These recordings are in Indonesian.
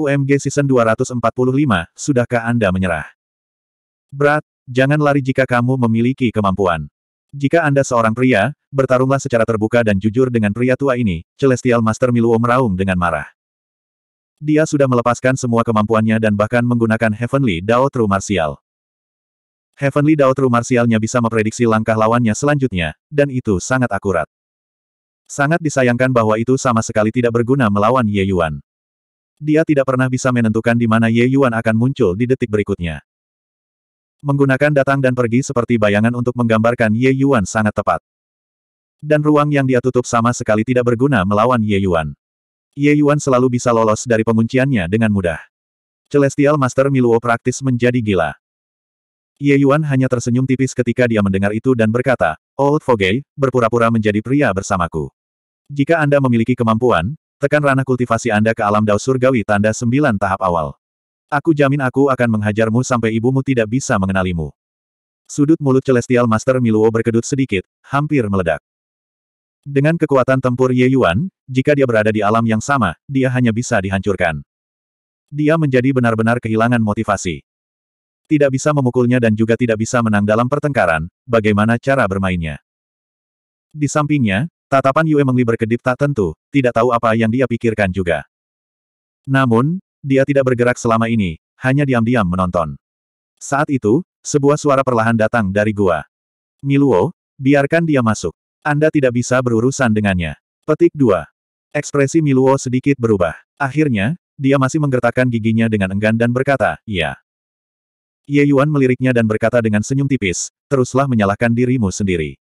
UMG Season 245, sudahkah Anda menyerah? Berat, jangan lari jika kamu memiliki kemampuan. Jika Anda seorang pria, bertarunglah secara terbuka dan jujur dengan pria tua ini, Celestial Master Miluo meraung dengan marah. Dia sudah melepaskan semua kemampuannya dan bahkan menggunakan Heavenly Dao True Martial. Heavenly Dao True Martialnya bisa memprediksi langkah lawannya selanjutnya, dan itu sangat akurat. Sangat disayangkan bahwa itu sama sekali tidak berguna melawan Ye Yuan dia tidak pernah bisa menentukan di mana Ye Yuan akan muncul di detik berikutnya. Menggunakan datang dan pergi seperti bayangan untuk menggambarkan Ye Yuan sangat tepat. Dan ruang yang dia tutup sama sekali tidak berguna melawan Ye Yuan. Ye Yuan selalu bisa lolos dari pengunciannya dengan mudah. Celestial Master Miluo praktis menjadi gila. Ye Yuan hanya tersenyum tipis ketika dia mendengar itu dan berkata, Old Fogey, berpura-pura menjadi pria bersamaku. Jika Anda memiliki kemampuan, Tekan ranah kultivasi Anda ke alam dao surgawi tanda sembilan tahap awal. Aku jamin aku akan menghajarmu sampai ibumu tidak bisa mengenalimu. Sudut mulut Celestial Master Miluo berkedut sedikit, hampir meledak. Dengan kekuatan tempur Ye Yuan, jika dia berada di alam yang sama, dia hanya bisa dihancurkan. Dia menjadi benar-benar kehilangan motivasi. Tidak bisa memukulnya dan juga tidak bisa menang dalam pertengkaran, bagaimana cara bermainnya. Di sampingnya, Tatapan Yue Mengli berkedip tak tentu, tidak tahu apa yang dia pikirkan juga. Namun, dia tidak bergerak selama ini, hanya diam-diam menonton. Saat itu, sebuah suara perlahan datang dari gua. Miluo, biarkan dia masuk. Anda tidak bisa berurusan dengannya. Petik 2. Ekspresi Miluo sedikit berubah. Akhirnya, dia masih menggertakkan giginya dengan enggan dan berkata, "Ya." Ye Yuan meliriknya dan berkata dengan senyum tipis, teruslah menyalahkan dirimu sendiri.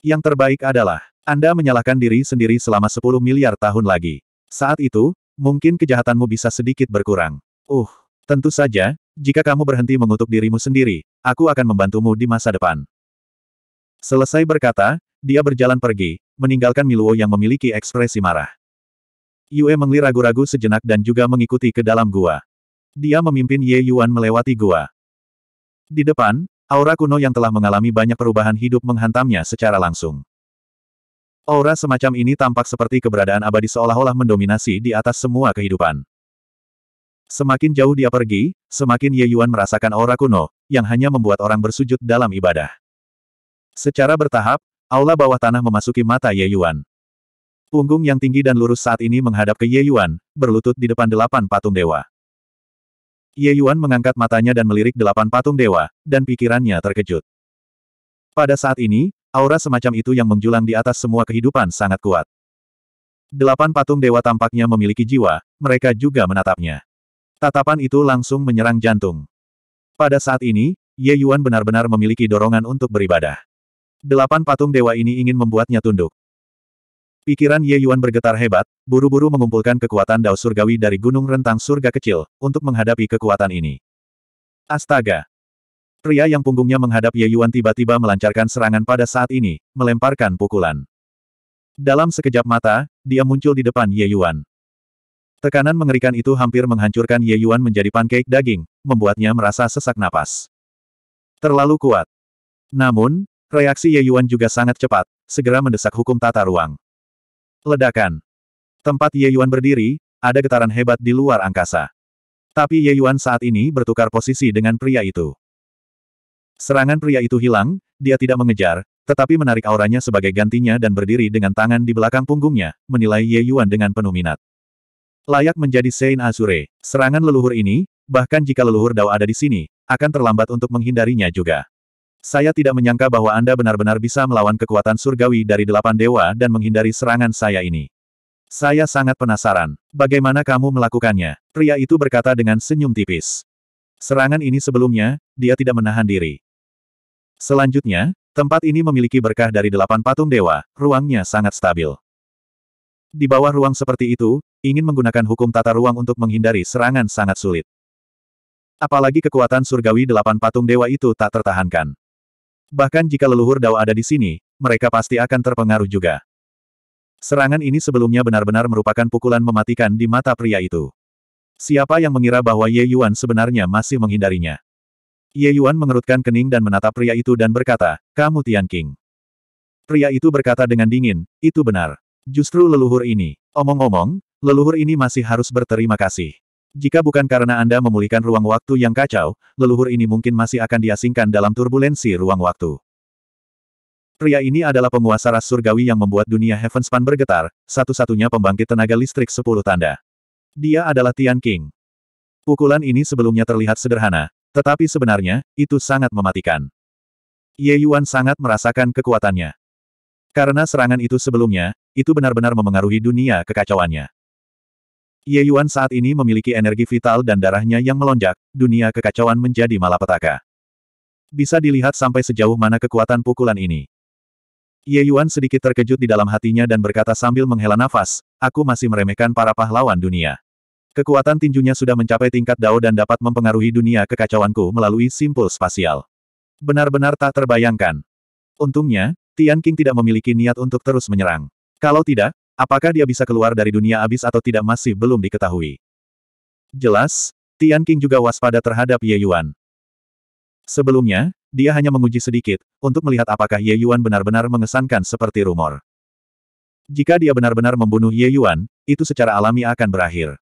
Yang terbaik adalah, anda menyalahkan diri sendiri selama 10 miliar tahun lagi. Saat itu, mungkin kejahatanmu bisa sedikit berkurang. Uh, tentu saja, jika kamu berhenti mengutuk dirimu sendiri, aku akan membantumu di masa depan. Selesai berkata, dia berjalan pergi, meninggalkan Miluo yang memiliki ekspresi marah. Yue Mengli ragu-ragu sejenak dan juga mengikuti ke dalam gua. Dia memimpin Ye Yuan melewati gua. Di depan, aura kuno yang telah mengalami banyak perubahan hidup menghantamnya secara langsung. Aura semacam ini tampak seperti keberadaan abadi seolah-olah mendominasi di atas semua kehidupan. Semakin jauh dia pergi, semakin Ye Yuan merasakan aura kuno, yang hanya membuat orang bersujud dalam ibadah. Secara bertahap, aula bawah tanah memasuki mata Ye Yuan. Punggung yang tinggi dan lurus saat ini menghadap ke Ye Yuan, berlutut di depan delapan patung dewa. Ye Yuan mengangkat matanya dan melirik delapan patung dewa, dan pikirannya terkejut. Pada saat ini, Aura semacam itu yang menjulang di atas semua kehidupan sangat kuat. Delapan patung dewa tampaknya memiliki jiwa, mereka juga menatapnya. Tatapan itu langsung menyerang jantung. Pada saat ini, Ye Yuan benar-benar memiliki dorongan untuk beribadah. Delapan patung dewa ini ingin membuatnya tunduk. Pikiran Ye Yuan bergetar hebat, buru-buru mengumpulkan kekuatan dao surgawi dari gunung rentang surga kecil, untuk menghadapi kekuatan ini. Astaga, Pria yang punggungnya menghadap Ye Yuan tiba-tiba melancarkan serangan pada saat ini, melemparkan pukulan. Dalam sekejap mata, dia muncul di depan Ye Yuan. Tekanan mengerikan itu hampir menghancurkan Ye Yuan menjadi pancake daging, membuatnya merasa sesak napas. Terlalu kuat. Namun, reaksi Ye Yuan juga sangat cepat, segera mendesak hukum tata ruang. Ledakan. Tempat Ye Yuan berdiri, ada getaran hebat di luar angkasa. Tapi Ye Yuan saat ini bertukar posisi dengan pria itu. Serangan pria itu hilang, dia tidak mengejar, tetapi menarik auranya sebagai gantinya dan berdiri dengan tangan di belakang punggungnya, menilai Ye Yuan dengan penuh minat. Layak menjadi Sein Azure, serangan leluhur ini, bahkan jika leluhur Dao ada di sini, akan terlambat untuk menghindarinya juga. Saya tidak menyangka bahwa Anda benar-benar bisa melawan kekuatan surgawi dari delapan dewa dan menghindari serangan saya ini. Saya sangat penasaran. Bagaimana kamu melakukannya? Pria itu berkata dengan senyum tipis. Serangan ini sebelumnya, dia tidak menahan diri. Selanjutnya, tempat ini memiliki berkah dari delapan patung dewa, ruangnya sangat stabil. Di bawah ruang seperti itu, ingin menggunakan hukum tata ruang untuk menghindari serangan sangat sulit. Apalagi kekuatan surgawi delapan patung dewa itu tak tertahankan. Bahkan jika leluhur Dao ada di sini, mereka pasti akan terpengaruh juga. Serangan ini sebelumnya benar-benar merupakan pukulan mematikan di mata pria itu. Siapa yang mengira bahwa Ye Yuan sebenarnya masih menghindarinya? Ye Yuan mengerutkan kening dan menatap pria itu dan berkata, kamu Tian King. Pria itu berkata dengan dingin, itu benar. Justru leluhur ini. Omong-omong, leluhur ini masih harus berterima kasih. Jika bukan karena Anda memulihkan ruang waktu yang kacau, leluhur ini mungkin masih akan diasingkan dalam turbulensi ruang waktu. Pria ini adalah penguasa ras surgawi yang membuat dunia Heavenspan bergetar, satu-satunya pembangkit tenaga listrik sepuluh tanda. Dia adalah Tian King. Pukulan ini sebelumnya terlihat sederhana, tetapi sebenarnya, itu sangat mematikan. Ye Yuan sangat merasakan kekuatannya. Karena serangan itu sebelumnya, itu benar-benar memengaruhi dunia kekacauannya. Ye Yuan saat ini memiliki energi vital dan darahnya yang melonjak, dunia kekacauan menjadi malapetaka. Bisa dilihat sampai sejauh mana kekuatan pukulan ini. Ye Yuan sedikit terkejut di dalam hatinya dan berkata sambil menghela nafas, aku masih meremehkan para pahlawan dunia. Kekuatan tinjunya sudah mencapai tingkat dao dan dapat mempengaruhi dunia kekacauanku melalui simpul spasial. Benar-benar tak terbayangkan. Untungnya, Tian King tidak memiliki niat untuk terus menyerang. Kalau tidak, apakah dia bisa keluar dari dunia abis atau tidak masih belum diketahui. Jelas, Tian King juga waspada terhadap Ye Yuan. Sebelumnya, dia hanya menguji sedikit, untuk melihat apakah Ye Yuan benar-benar mengesankan seperti rumor. Jika dia benar-benar membunuh Ye Yuan, itu secara alami akan berakhir.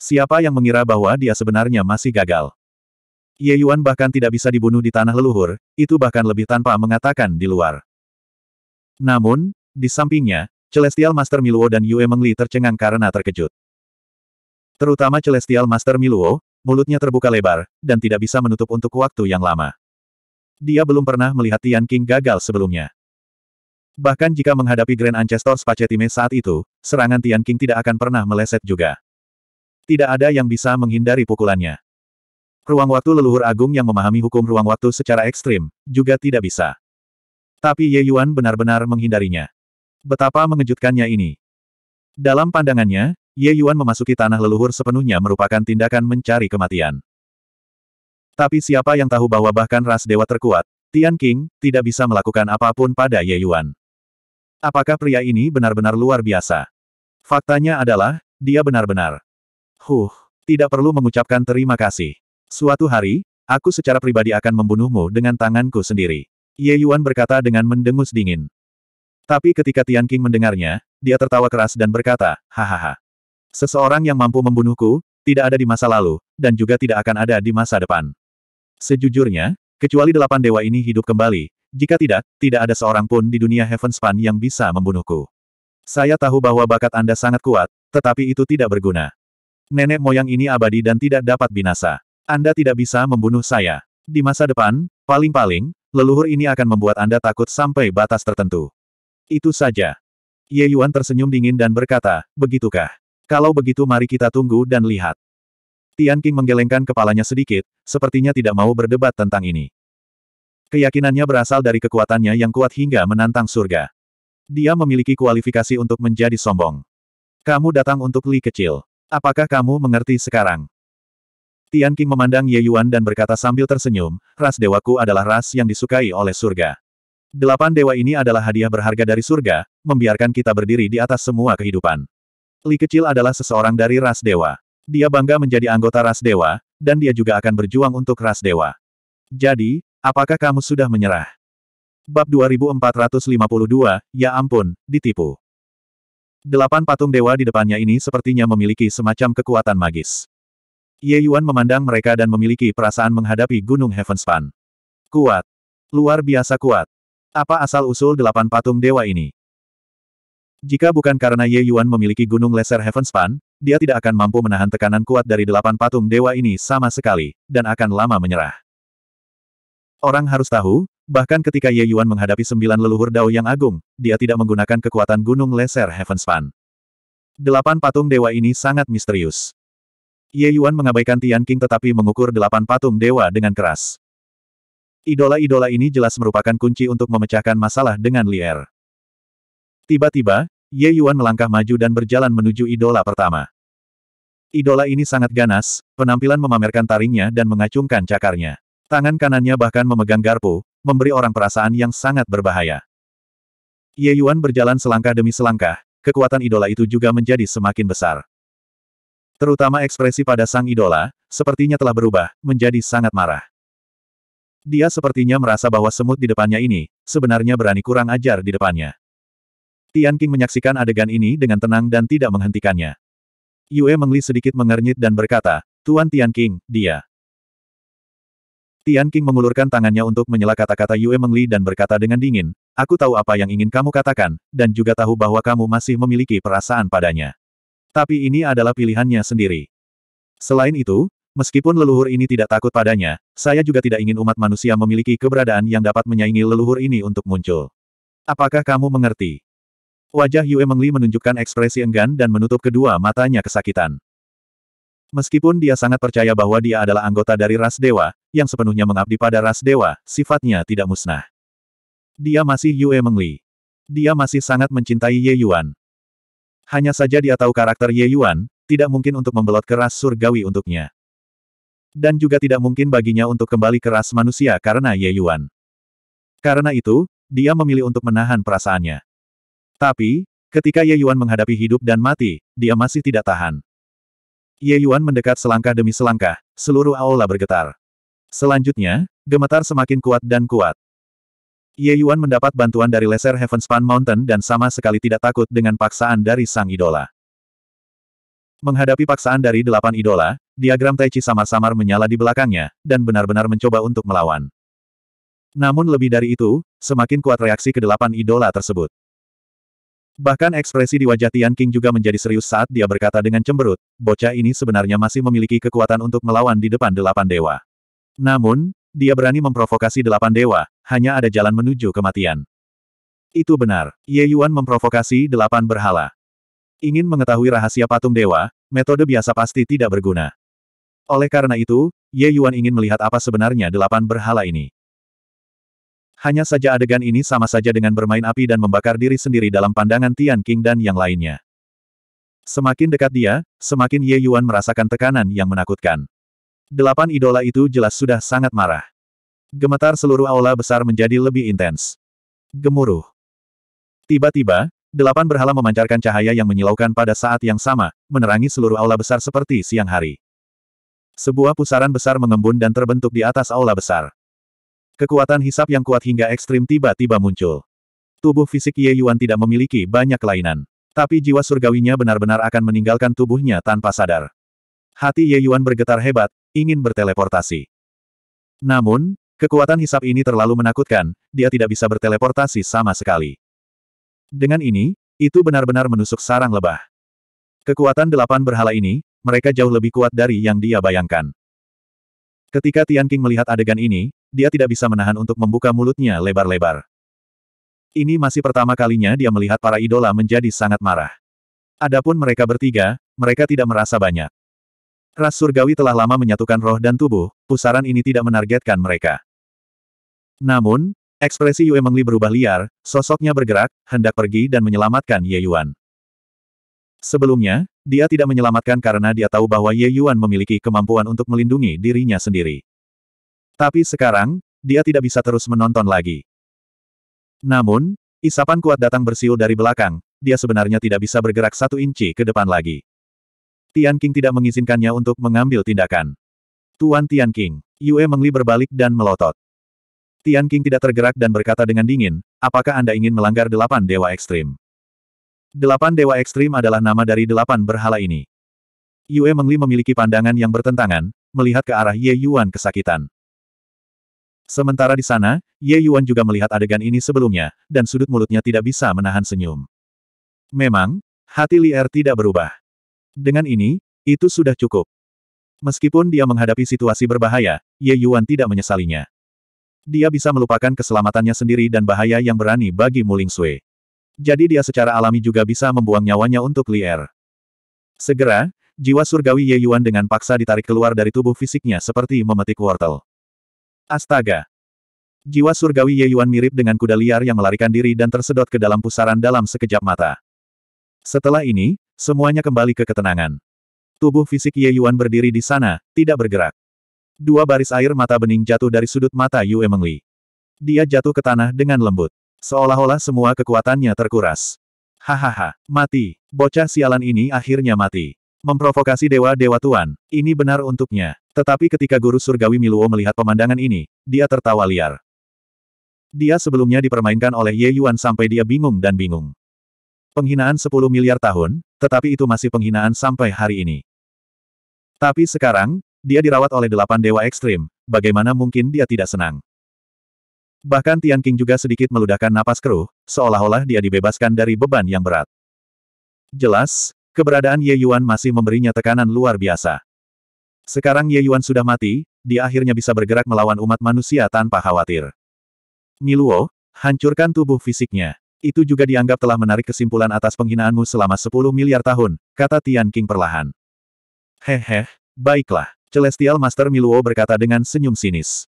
Siapa yang mengira bahwa dia sebenarnya masih gagal? Ye Yuan bahkan tidak bisa dibunuh di tanah leluhur, itu bahkan lebih tanpa mengatakan di luar. Namun, di sampingnya, Celestial Master Miluo dan Yue Mengli tercengang karena terkejut. Terutama Celestial Master Miluo, mulutnya terbuka lebar, dan tidak bisa menutup untuk waktu yang lama. Dia belum pernah melihat Tian King gagal sebelumnya. Bahkan jika menghadapi Grand Ancestor Spacetime saat itu, serangan Tian King tidak akan pernah meleset juga. Tidak ada yang bisa menghindari pukulannya. Ruang waktu leluhur agung yang memahami hukum ruang waktu secara ekstrim, juga tidak bisa. Tapi Ye Yuan benar-benar menghindarinya. Betapa mengejutkannya ini. Dalam pandangannya, Ye Yuan memasuki tanah leluhur sepenuhnya merupakan tindakan mencari kematian. Tapi siapa yang tahu bahwa bahkan ras dewa terkuat, Tian King, tidak bisa melakukan apapun pada Ye Yuan. Apakah pria ini benar-benar luar biasa? Faktanya adalah, dia benar-benar Huh, tidak perlu mengucapkan terima kasih. Suatu hari, aku secara pribadi akan membunuhmu dengan tanganku sendiri. Ye Yuan berkata dengan mendengus dingin. Tapi ketika Tian King mendengarnya, dia tertawa keras dan berkata, hahaha. Seseorang yang mampu membunuhku, tidak ada di masa lalu, dan juga tidak akan ada di masa depan. Sejujurnya, kecuali delapan dewa ini hidup kembali, jika tidak, tidak ada seorang pun di dunia Heaven Span yang bisa membunuhku. Saya tahu bahwa bakat Anda sangat kuat, tetapi itu tidak berguna. Nenek moyang ini abadi dan tidak dapat binasa. Anda tidak bisa membunuh saya. Di masa depan, paling-paling, leluhur ini akan membuat Anda takut sampai batas tertentu. Itu saja. Ye Yuan tersenyum dingin dan berkata, begitukah? Kalau begitu mari kita tunggu dan lihat. Tian King menggelengkan kepalanya sedikit, sepertinya tidak mau berdebat tentang ini. Keyakinannya berasal dari kekuatannya yang kuat hingga menantang surga. Dia memiliki kualifikasi untuk menjadi sombong. Kamu datang untuk Li kecil. Apakah kamu mengerti sekarang? Tian King memandang Ye Yuan dan berkata sambil tersenyum, ras dewaku adalah ras yang disukai oleh surga. Delapan dewa ini adalah hadiah berharga dari surga, membiarkan kita berdiri di atas semua kehidupan. Li kecil adalah seseorang dari ras dewa. Dia bangga menjadi anggota ras dewa, dan dia juga akan berjuang untuk ras dewa. Jadi, apakah kamu sudah menyerah? Bab 2452, ya ampun, ditipu. Delapan patung dewa di depannya ini sepertinya memiliki semacam kekuatan magis. Ye Yuan memandang mereka dan memiliki perasaan menghadapi Gunung Heavenspan. Kuat. Luar biasa kuat. Apa asal-usul delapan patung dewa ini? Jika bukan karena Ye Yuan memiliki Gunung Lesser Heavenspan, dia tidak akan mampu menahan tekanan kuat dari delapan patung dewa ini sama sekali, dan akan lama menyerah. Orang harus tahu, Bahkan ketika Ye Yuan menghadapi sembilan leluhur Dao yang agung, dia tidak menggunakan kekuatan gunung laser Heavenspan. Delapan patung dewa ini sangat misterius. Ye Yuan mengabaikan Tian King tetapi mengukur delapan patung dewa dengan keras. Idola-idola ini jelas merupakan kunci untuk memecahkan masalah dengan Lier. Tiba-tiba, Ye Yuan melangkah maju dan berjalan menuju idola pertama. Idola ini sangat ganas, penampilan memamerkan taringnya dan mengacungkan cakarnya. Tangan kanannya bahkan memegang garpu, memberi orang perasaan yang sangat berbahaya. Ye Yuan berjalan selangkah demi selangkah, kekuatan idola itu juga menjadi semakin besar. Terutama ekspresi pada sang idola, sepertinya telah berubah, menjadi sangat marah. Dia sepertinya merasa bahwa semut di depannya ini, sebenarnya berani kurang ajar di depannya. Tian King menyaksikan adegan ini dengan tenang dan tidak menghentikannya. Yue Mengli sedikit mengernyit dan berkata, Tuan Tian King, dia. Tian King mengulurkan tangannya untuk menyela kata-kata Yue Mengli dan berkata dengan dingin, Aku tahu apa yang ingin kamu katakan, dan juga tahu bahwa kamu masih memiliki perasaan padanya. Tapi ini adalah pilihannya sendiri. Selain itu, meskipun leluhur ini tidak takut padanya, saya juga tidak ingin umat manusia memiliki keberadaan yang dapat menyaingi leluhur ini untuk muncul. Apakah kamu mengerti? Wajah Yue Mengli menunjukkan ekspresi enggan dan menutup kedua matanya kesakitan. Meskipun dia sangat percaya bahwa dia adalah anggota dari ras dewa, yang sepenuhnya mengabdi pada ras dewa, sifatnya tidak musnah. Dia masih Yue Mengli. Dia masih sangat mencintai Ye Yuan. Hanya saja dia tahu karakter Ye Yuan, tidak mungkin untuk membelot keras surgawi untuknya. Dan juga tidak mungkin baginya untuk kembali ke ras manusia karena Ye Yuan. Karena itu, dia memilih untuk menahan perasaannya. Tapi, ketika Ye Yuan menghadapi hidup dan mati, dia masih tidak tahan. Ye Yuan mendekat selangkah demi selangkah, seluruh aula bergetar. Selanjutnya, gemetar semakin kuat dan kuat. Ye Yuan mendapat bantuan dari Lesser Heavenspan Mountain dan sama sekali tidak takut dengan paksaan dari sang idola. Menghadapi paksaan dari delapan idola, diagram Tai Chi samar-samar menyala di belakangnya, dan benar-benar mencoba untuk melawan. Namun lebih dari itu, semakin kuat reaksi ke delapan idola tersebut. Bahkan ekspresi di wajah Tian King juga menjadi serius saat dia berkata dengan cemberut, bocah ini sebenarnya masih memiliki kekuatan untuk melawan di depan delapan dewa. Namun, dia berani memprovokasi delapan dewa, hanya ada jalan menuju kematian. Itu benar, Ye Yuan memprovokasi delapan berhala. Ingin mengetahui rahasia patung dewa, metode biasa pasti tidak berguna. Oleh karena itu, Ye Yuan ingin melihat apa sebenarnya delapan berhala ini. Hanya saja adegan ini sama saja dengan bermain api dan membakar diri sendiri dalam pandangan Tian King dan yang lainnya. Semakin dekat dia, semakin Ye Yuan merasakan tekanan yang menakutkan. Delapan idola itu jelas sudah sangat marah. Gemetar seluruh aula besar menjadi lebih intens. Gemuruh. Tiba-tiba, delapan berhala memancarkan cahaya yang menyilaukan pada saat yang sama, menerangi seluruh aula besar seperti siang hari. Sebuah pusaran besar mengembun dan terbentuk di atas aula besar. Kekuatan hisap yang kuat hingga ekstrim tiba-tiba muncul. Tubuh fisik Ye Yuan tidak memiliki banyak kelainan. Tapi jiwa surgawinya benar-benar akan meninggalkan tubuhnya tanpa sadar. Hati Ye Yuan bergetar hebat, ingin berteleportasi. Namun, kekuatan hisap ini terlalu menakutkan, dia tidak bisa berteleportasi sama sekali. Dengan ini, itu benar-benar menusuk sarang lebah. Kekuatan delapan berhala ini, mereka jauh lebih kuat dari yang dia bayangkan. Ketika Tian King melihat adegan ini, dia tidak bisa menahan untuk membuka mulutnya lebar-lebar. Ini masih pertama kalinya dia melihat para idola menjadi sangat marah. Adapun mereka bertiga, mereka tidak merasa banyak. Ras surgawi telah lama menyatukan roh dan tubuh, pusaran ini tidak menargetkan mereka. Namun, ekspresi Yue Mengli berubah liar, sosoknya bergerak, hendak pergi dan menyelamatkan Ye Yuan. Sebelumnya, dia tidak menyelamatkan karena dia tahu bahwa Ye Yuan memiliki kemampuan untuk melindungi dirinya sendiri. Tapi sekarang, dia tidak bisa terus menonton lagi. Namun, isapan kuat datang bersiul dari belakang, dia sebenarnya tidak bisa bergerak satu inci ke depan lagi. Tian King tidak mengizinkannya untuk mengambil tindakan. Tuan Tian King, Yue Mengli berbalik dan melotot. Tian King tidak tergerak dan berkata dengan dingin, apakah Anda ingin melanggar delapan dewa ekstrim? Delapan dewa ekstrim adalah nama dari delapan berhala ini. Yue Mengli memiliki pandangan yang bertentangan, melihat ke arah Ye Yuan kesakitan. Sementara di sana, Ye Yuan juga melihat adegan ini sebelumnya, dan sudut mulutnya tidak bisa menahan senyum. Memang, hati Li Er tidak berubah. Dengan ini, itu sudah cukup. Meskipun dia menghadapi situasi berbahaya, Ye Yuan tidak menyesalinya. Dia bisa melupakan keselamatannya sendiri dan bahaya yang berani bagi Muling Sui. Jadi dia secara alami juga bisa membuang nyawanya untuk Lier. Segera, jiwa surgawi Ye Yuan dengan paksa ditarik keluar dari tubuh fisiknya seperti memetik wortel. Astaga! Jiwa surgawi Ye Yuan mirip dengan kuda liar yang melarikan diri dan tersedot ke dalam pusaran dalam sekejap mata. Setelah ini, Semuanya kembali ke ketenangan. Tubuh fisik Ye Yuan berdiri di sana, tidak bergerak. Dua baris air mata bening jatuh dari sudut mata Yue Mengli. Dia jatuh ke tanah dengan lembut. Seolah-olah semua kekuatannya terkuras. Hahaha, mati. Bocah sialan ini akhirnya mati. Memprovokasi dewa-dewa tuan, ini benar untuknya. Tetapi ketika guru surgawi Miluo melihat pemandangan ini, dia tertawa liar. Dia sebelumnya dipermainkan oleh Ye Yuan sampai dia bingung dan bingung. Penghinaan 10 miliar tahun, tetapi itu masih penghinaan sampai hari ini. Tapi sekarang, dia dirawat oleh delapan dewa ekstrim, bagaimana mungkin dia tidak senang? Bahkan Tian King juga sedikit meludahkan napas keruh, seolah-olah dia dibebaskan dari beban yang berat. Jelas, keberadaan Ye Yuan masih memberinya tekanan luar biasa. Sekarang Ye Yuan sudah mati, dia akhirnya bisa bergerak melawan umat manusia tanpa khawatir. Miluo, hancurkan tubuh fisiknya. Itu juga dianggap telah menarik kesimpulan atas penghinaanmu selama 10 miliar tahun, kata Tian King perlahan. "Hehe, baiklah. Celestial Master Miluo berkata dengan senyum sinis.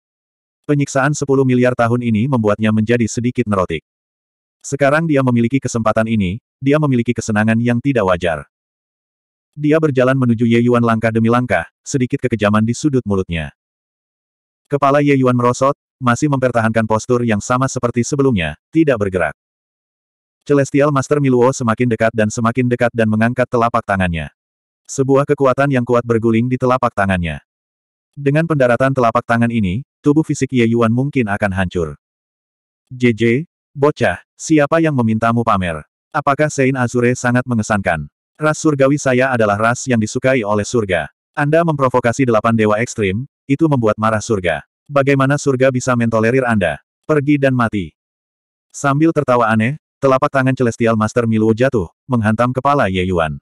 Penyiksaan 10 miliar tahun ini membuatnya menjadi sedikit nerotik. Sekarang dia memiliki kesempatan ini, dia memiliki kesenangan yang tidak wajar. Dia berjalan menuju Ye Yuan langkah demi langkah, sedikit kekejaman di sudut mulutnya. Kepala Ye Yuan merosot, masih mempertahankan postur yang sama seperti sebelumnya, tidak bergerak. Celestial Master Miluo semakin dekat dan semakin dekat dan mengangkat telapak tangannya. Sebuah kekuatan yang kuat berguling di telapak tangannya. Dengan pendaratan telapak tangan ini, tubuh fisik Ye Yuan mungkin akan hancur. JJ, bocah, siapa yang memintamu pamer? Apakah Sein Azure sangat mengesankan? Ras surgawi saya adalah ras yang disukai oleh surga. Anda memprovokasi delapan dewa ekstrim, itu membuat marah surga. Bagaimana surga bisa mentolerir Anda? Pergi dan mati. Sambil tertawa aneh, Telapak tangan Celestial Master Miluo jatuh, menghantam kepala Ye Yuan.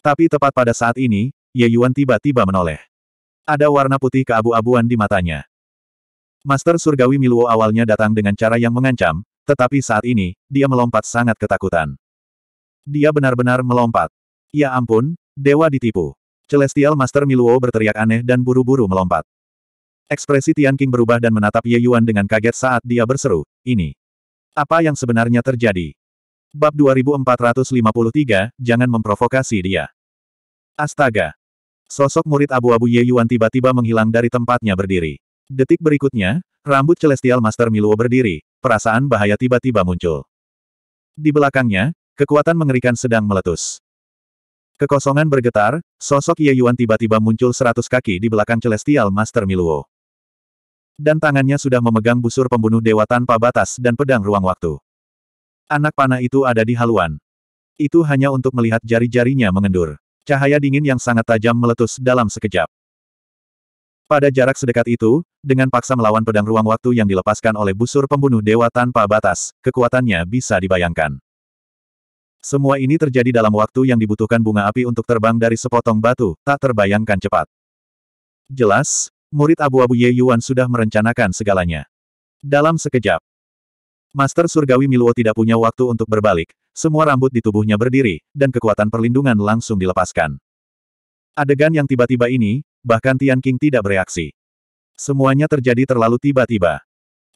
Tapi tepat pada saat ini, Ye Yuan tiba-tiba menoleh. Ada warna putih keabu-abuan di matanya. Master Surgawi Miluo awalnya datang dengan cara yang mengancam, tetapi saat ini, dia melompat sangat ketakutan. Dia benar-benar melompat. Ya ampun, dewa ditipu. Celestial Master Miluo berteriak aneh dan buru-buru melompat. Ekspresi Tian King berubah dan menatap Ye Yuan dengan kaget saat dia berseru, ini, apa yang sebenarnya terjadi? Bab 2453, jangan memprovokasi dia. Astaga! Sosok murid abu-abu Ye Yuan tiba-tiba menghilang dari tempatnya berdiri. Detik berikutnya, rambut Celestial Master Miluo berdiri, perasaan bahaya tiba-tiba muncul. Di belakangnya, kekuatan mengerikan sedang meletus. Kekosongan bergetar, sosok Ye Yuan tiba-tiba muncul seratus kaki di belakang Celestial Master Miluo. Dan tangannya sudah memegang busur pembunuh dewa tanpa batas dan pedang ruang waktu. Anak panah itu ada di haluan. Itu hanya untuk melihat jari-jarinya mengendur. Cahaya dingin yang sangat tajam meletus dalam sekejap. Pada jarak sedekat itu, dengan paksa melawan pedang ruang waktu yang dilepaskan oleh busur pembunuh dewa tanpa batas, kekuatannya bisa dibayangkan. Semua ini terjadi dalam waktu yang dibutuhkan bunga api untuk terbang dari sepotong batu, tak terbayangkan cepat. Jelas, murid abu-abu Ye Yuan sudah merencanakan segalanya. Dalam sekejap, Master Surgawi Miluo tidak punya waktu untuk berbalik, semua rambut di tubuhnya berdiri, dan kekuatan perlindungan langsung dilepaskan. Adegan yang tiba-tiba ini, bahkan Tian King tidak bereaksi. Semuanya terjadi terlalu tiba-tiba.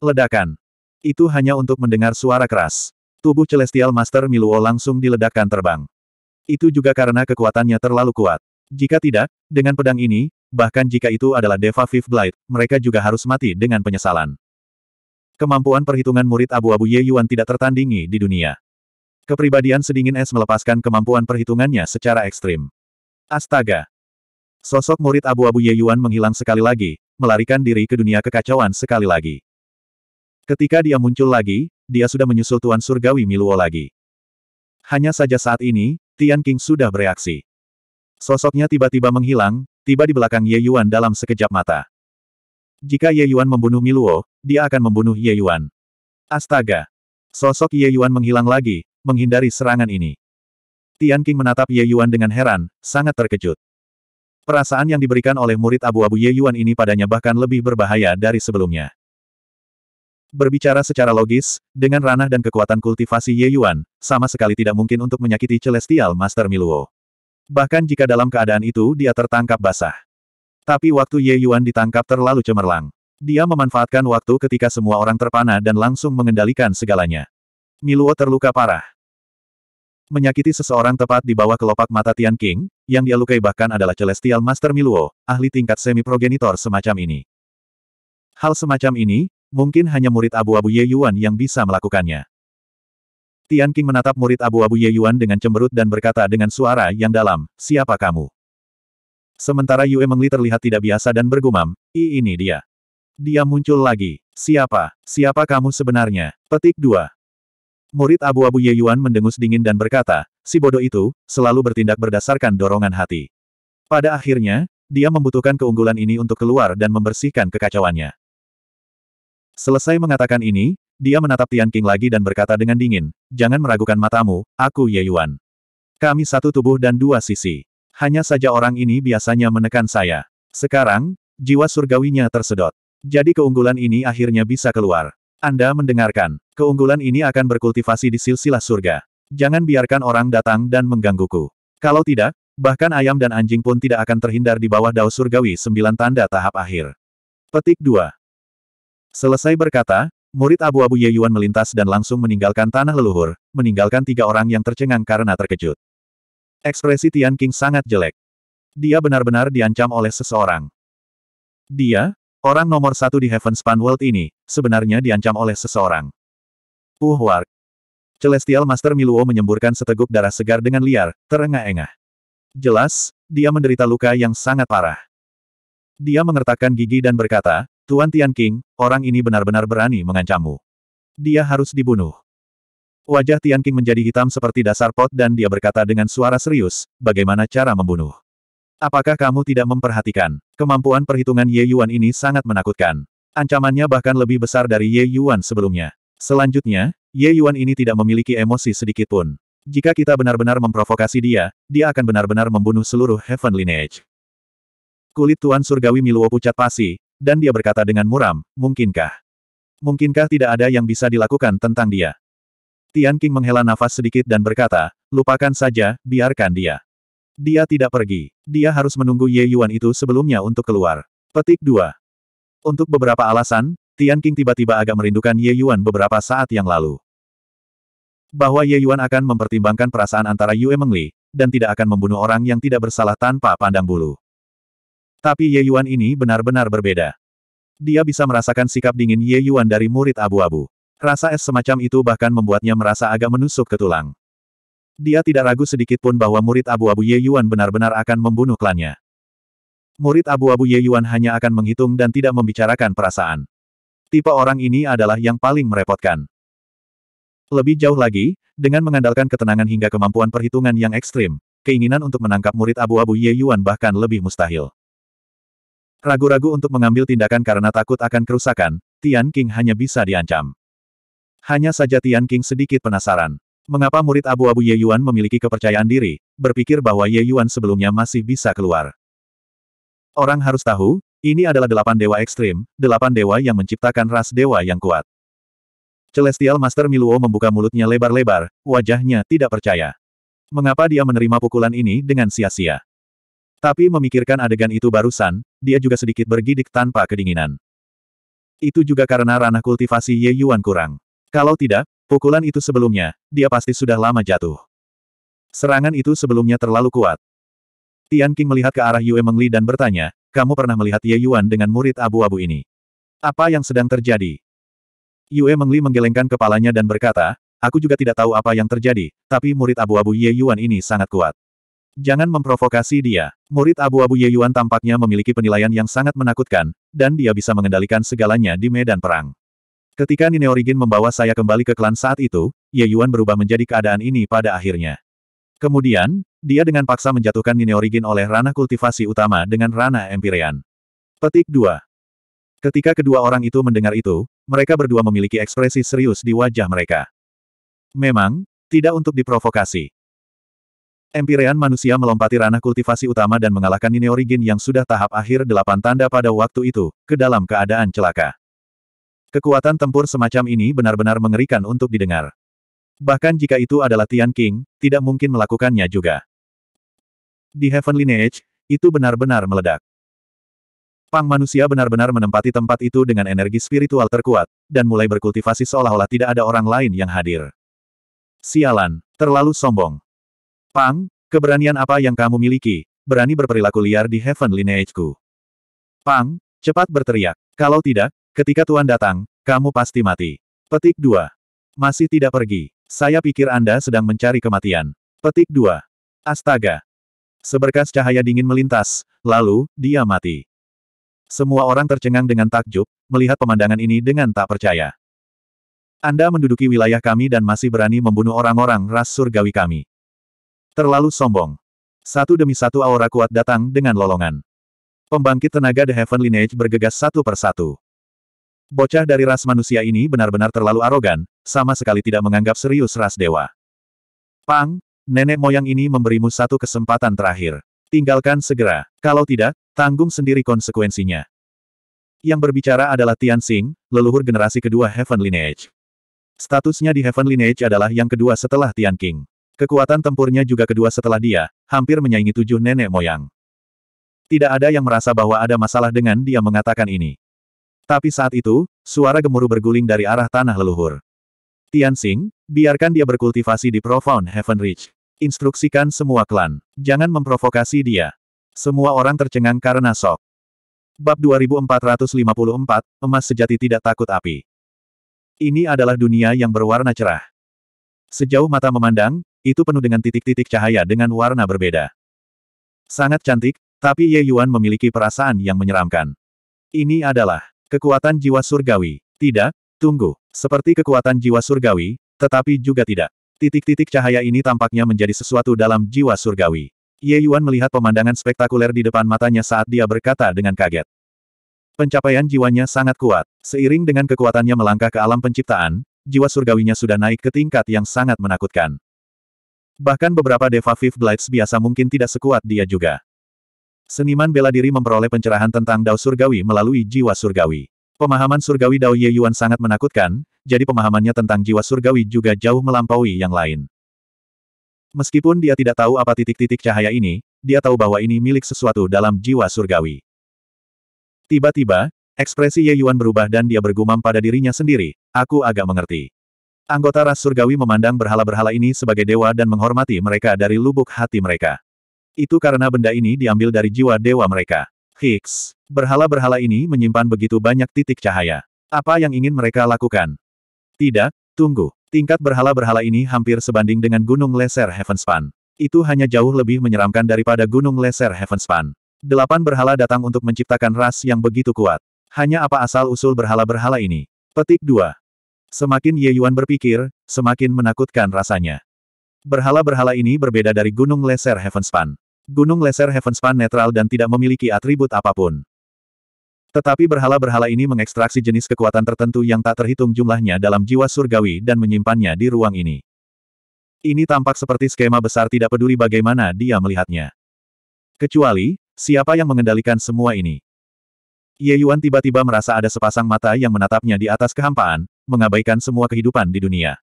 Ledakan. Itu hanya untuk mendengar suara keras. Tubuh Celestial Master Miluo langsung diledakkan terbang. Itu juga karena kekuatannya terlalu kuat. Jika tidak, dengan pedang ini, bahkan jika itu adalah Deva Fifth Blight, mereka juga harus mati dengan penyesalan. Kemampuan perhitungan murid abu-abu Ye Yuan tidak tertandingi di dunia. Kepribadian sedingin es melepaskan kemampuan perhitungannya secara ekstrim. Astaga! Sosok murid abu-abu Ye Yuan menghilang sekali lagi, melarikan diri ke dunia kekacauan sekali lagi. Ketika dia muncul lagi, dia sudah menyusul Tuan Surgawi Miluo lagi. Hanya saja saat ini, Tian King sudah bereaksi. Sosoknya tiba-tiba menghilang, tiba di belakang Ye Yuan dalam sekejap mata. Jika Ye Yuan membunuh Miluo, dia akan membunuh Ye Yuan. Astaga! Sosok Ye Yuan menghilang lagi, menghindari serangan ini. Tian King menatap Ye Yuan dengan heran, sangat terkejut. Perasaan yang diberikan oleh murid abu-abu Ye Yuan ini padanya bahkan lebih berbahaya dari sebelumnya. Berbicara secara logis, dengan ranah dan kekuatan kultivasi Ye Yuan, sama sekali tidak mungkin untuk menyakiti Celestial Master Miluo. Bahkan jika dalam keadaan itu dia tertangkap basah. Tapi waktu Ye Yuan ditangkap terlalu cemerlang. Dia memanfaatkan waktu ketika semua orang terpana dan langsung mengendalikan segalanya. Miluo terluka parah. Menyakiti seseorang tepat di bawah kelopak mata Tian King, yang dia lukai bahkan adalah Celestial Master Miluo, ahli tingkat semi-progenitor semacam ini. Hal semacam ini, mungkin hanya murid abu-abu Ye Yuan yang bisa melakukannya. Tian King menatap murid abu-abu Ye Yuan dengan cemberut dan berkata dengan suara yang dalam, siapa kamu? Sementara Yue Mengli terlihat tidak biasa dan bergumam, I ini dia. Dia muncul lagi. Siapa? Siapa kamu sebenarnya? Petik 2. Murid abu-abu Ye Yuan mendengus dingin dan berkata, si bodoh itu, selalu bertindak berdasarkan dorongan hati. Pada akhirnya, dia membutuhkan keunggulan ini untuk keluar dan membersihkan kekacauannya. Selesai mengatakan ini, dia menatap Tian King lagi dan berkata dengan dingin, jangan meragukan matamu, aku Ye Yuan. Kami satu tubuh dan dua sisi. Hanya saja orang ini biasanya menekan saya. Sekarang, jiwa surgawinya tersedot. Jadi keunggulan ini akhirnya bisa keluar. Anda mendengarkan, keunggulan ini akan berkultivasi di silsilah surga. Jangan biarkan orang datang dan menggangguku. Kalau tidak, bahkan ayam dan anjing pun tidak akan terhindar di bawah dao surgawi sembilan tanda tahap akhir. Petik 2. Selesai berkata, Murid abu-abu Ye Yuan melintas dan langsung meninggalkan tanah leluhur, meninggalkan tiga orang yang tercengang karena terkejut. Ekspresi Tian King sangat jelek. Dia benar-benar diancam oleh seseorang. Dia, orang nomor satu di Heaven Span World ini, sebenarnya diancam oleh seseorang. Uh War. Celestial Master Miluo menyemburkan seteguk darah segar dengan liar, terengah-engah. Jelas, dia menderita luka yang sangat parah. Dia mengertakkan gigi dan berkata, Tuan Tian King, orang ini benar-benar berani mengancammu. Dia harus dibunuh. Wajah Tian King menjadi hitam seperti dasar pot dan dia berkata dengan suara serius, bagaimana cara membunuh? Apakah kamu tidak memperhatikan? Kemampuan perhitungan Ye Yuan ini sangat menakutkan. Ancamannya bahkan lebih besar dari Ye Yuan sebelumnya. Selanjutnya, Ye Yuan ini tidak memiliki emosi sedikitpun. Jika kita benar-benar memprovokasi dia, dia akan benar-benar membunuh seluruh Heaven Lineage. Kulit Tuan Surgawi Miluo pucat pasi, dan dia berkata dengan muram, mungkinkah? Mungkinkah tidak ada yang bisa dilakukan tentang dia? Tian King menghela nafas sedikit dan berkata, lupakan saja, biarkan dia. Dia tidak pergi. Dia harus menunggu Ye Yuan itu sebelumnya untuk keluar. Petik 2. Untuk beberapa alasan, Tian King tiba-tiba agak merindukan Ye Yuan beberapa saat yang lalu. Bahwa Ye Yuan akan mempertimbangkan perasaan antara Yue Mengli, dan tidak akan membunuh orang yang tidak bersalah tanpa pandang bulu. Tapi Ye Yuan ini benar-benar berbeda. Dia bisa merasakan sikap dingin Ye Yuan dari murid abu-abu. Rasa es semacam itu bahkan membuatnya merasa agak menusuk ke tulang. Dia tidak ragu sedikit pun bahwa murid abu-abu Ye Yuan benar-benar akan membunuh klannya. Murid abu-abu Ye Yuan hanya akan menghitung dan tidak membicarakan perasaan. Tipe orang ini adalah yang paling merepotkan. Lebih jauh lagi, dengan mengandalkan ketenangan hingga kemampuan perhitungan yang ekstrim, keinginan untuk menangkap murid abu-abu Ye Yuan bahkan lebih mustahil. Ragu-ragu untuk mengambil tindakan karena takut akan kerusakan, Tian King hanya bisa diancam. Hanya saja Tian King sedikit penasaran. Mengapa murid abu-abu Ye Yuan memiliki kepercayaan diri, berpikir bahwa Ye Yuan sebelumnya masih bisa keluar. Orang harus tahu, ini adalah delapan dewa ekstrim, delapan dewa yang menciptakan ras dewa yang kuat. Celestial Master Miluo membuka mulutnya lebar-lebar, wajahnya tidak percaya. Mengapa dia menerima pukulan ini dengan sia-sia? Tapi memikirkan adegan itu barusan, dia juga sedikit bergidik tanpa kedinginan. Itu juga karena ranah kultivasi Ye Yuan kurang. Kalau tidak, pukulan itu sebelumnya, dia pasti sudah lama jatuh. Serangan itu sebelumnya terlalu kuat. Tian King melihat ke arah Yue Mengli dan bertanya, kamu pernah melihat Ye Yuan dengan murid abu-abu ini? Apa yang sedang terjadi? Yue Mengli menggelengkan kepalanya dan berkata, aku juga tidak tahu apa yang terjadi, tapi murid abu-abu Ye Yuan ini sangat kuat. Jangan memprovokasi dia. Murid abu-abu Ye Yuan tampaknya memiliki penilaian yang sangat menakutkan, dan dia bisa mengendalikan segalanya di medan perang. Ketika Nine Origin membawa saya kembali ke klan saat itu, Ye Yuan berubah menjadi keadaan ini pada akhirnya. Kemudian, dia dengan paksa menjatuhkan Nine Origin oleh ranah kultivasi utama dengan ranah Empyrean. Petik 2. Ketika kedua orang itu mendengar itu, mereka berdua memiliki ekspresi serius di wajah mereka. Memang, tidak untuk diprovokasi. Empirean manusia melompati ranah kultivasi utama dan mengalahkan Origin yang sudah tahap akhir delapan tanda pada waktu itu, ke dalam keadaan celaka. Kekuatan tempur semacam ini benar-benar mengerikan untuk didengar. Bahkan jika itu adalah Tian King, tidak mungkin melakukannya juga. Di Heaven Lineage, itu benar-benar meledak. Pang manusia benar-benar menempati tempat itu dengan energi spiritual terkuat, dan mulai berkultivasi seolah-olah tidak ada orang lain yang hadir. Sialan, terlalu sombong. Pang, keberanian apa yang kamu miliki, berani berperilaku liar di Heaven Lineage-ku. Pang, cepat berteriak. Kalau tidak, ketika Tuan datang, kamu pasti mati. Petik 2. Masih tidak pergi. Saya pikir Anda sedang mencari kematian. Petik 2. Astaga. Seberkas cahaya dingin melintas, lalu, dia mati. Semua orang tercengang dengan takjub, melihat pemandangan ini dengan tak percaya. Anda menduduki wilayah kami dan masih berani membunuh orang-orang ras surgawi kami. Terlalu sombong. Satu demi satu aura kuat datang dengan lolongan. Pembangkit tenaga The Heaven Lineage bergegas satu persatu. Bocah dari ras manusia ini benar-benar terlalu arogan, sama sekali tidak menganggap serius ras dewa. Pang, nenek moyang ini memberimu satu kesempatan terakhir. Tinggalkan segera, kalau tidak, tanggung sendiri konsekuensinya. Yang berbicara adalah Tian Xing, leluhur generasi kedua Heaven Lineage. Statusnya di Heaven Lineage adalah yang kedua setelah Tian King. Kekuatan tempurnya juga kedua setelah dia, hampir menyaingi tujuh nenek moyang. Tidak ada yang merasa bahwa ada masalah dengan dia mengatakan ini. Tapi saat itu, suara gemuruh berguling dari arah tanah leluhur. Tianxing, biarkan dia berkultivasi di Profound Heaven Ridge. Instruksikan semua klan. Jangan memprovokasi dia. Semua orang tercengang karena sok. Bab 2454, Emas Sejati Tidak Takut Api. Ini adalah dunia yang berwarna cerah. Sejauh mata memandang, itu penuh dengan titik-titik cahaya dengan warna berbeda. Sangat cantik, tapi Ye Yuan memiliki perasaan yang menyeramkan. Ini adalah kekuatan jiwa surgawi. Tidak, tunggu. Seperti kekuatan jiwa surgawi, tetapi juga tidak. Titik-titik cahaya ini tampaknya menjadi sesuatu dalam jiwa surgawi. Ye Yuan melihat pemandangan spektakuler di depan matanya saat dia berkata dengan kaget. Pencapaian jiwanya sangat kuat. Seiring dengan kekuatannya melangkah ke alam penciptaan, jiwa surgawinya sudah naik ke tingkat yang sangat menakutkan. Bahkan beberapa Deva Fifth Blades biasa mungkin tidak sekuat dia juga. Seniman bela diri memperoleh pencerahan tentang Dao Surgawi melalui jiwa surgawi. Pemahaman surgawi Dao Ye Yuan sangat menakutkan, jadi pemahamannya tentang jiwa surgawi juga jauh melampaui yang lain. Meskipun dia tidak tahu apa titik-titik cahaya ini, dia tahu bahwa ini milik sesuatu dalam jiwa surgawi. Tiba-tiba, ekspresi Ye Yuan berubah dan dia bergumam pada dirinya sendiri, aku agak mengerti. Anggota ras surgawi memandang berhala-berhala ini sebagai dewa dan menghormati mereka dari lubuk hati mereka. Itu karena benda ini diambil dari jiwa dewa mereka. Higgs. Berhala-berhala ini menyimpan begitu banyak titik cahaya. Apa yang ingin mereka lakukan? Tidak, tunggu. Tingkat berhala-berhala ini hampir sebanding dengan Gunung Lesser Heavenspan. Itu hanya jauh lebih menyeramkan daripada Gunung Lesser Heavenspan. Delapan berhala datang untuk menciptakan ras yang begitu kuat. Hanya apa asal-usul berhala-berhala ini? Petik 2. Semakin Ye Yuan berpikir, semakin menakutkan rasanya. Berhala-berhala ini berbeda dari Gunung Lesser Heavenspan. Gunung Lesser Heavenspan netral dan tidak memiliki atribut apapun. Tetapi berhala-berhala ini mengekstraksi jenis kekuatan tertentu yang tak terhitung jumlahnya dalam jiwa surgawi dan menyimpannya di ruang ini. Ini tampak seperti skema besar tidak peduli bagaimana dia melihatnya. Kecuali, siapa yang mengendalikan semua ini? Ye Yuan tiba-tiba merasa ada sepasang mata yang menatapnya di atas kehampaan, mengabaikan semua kehidupan di dunia.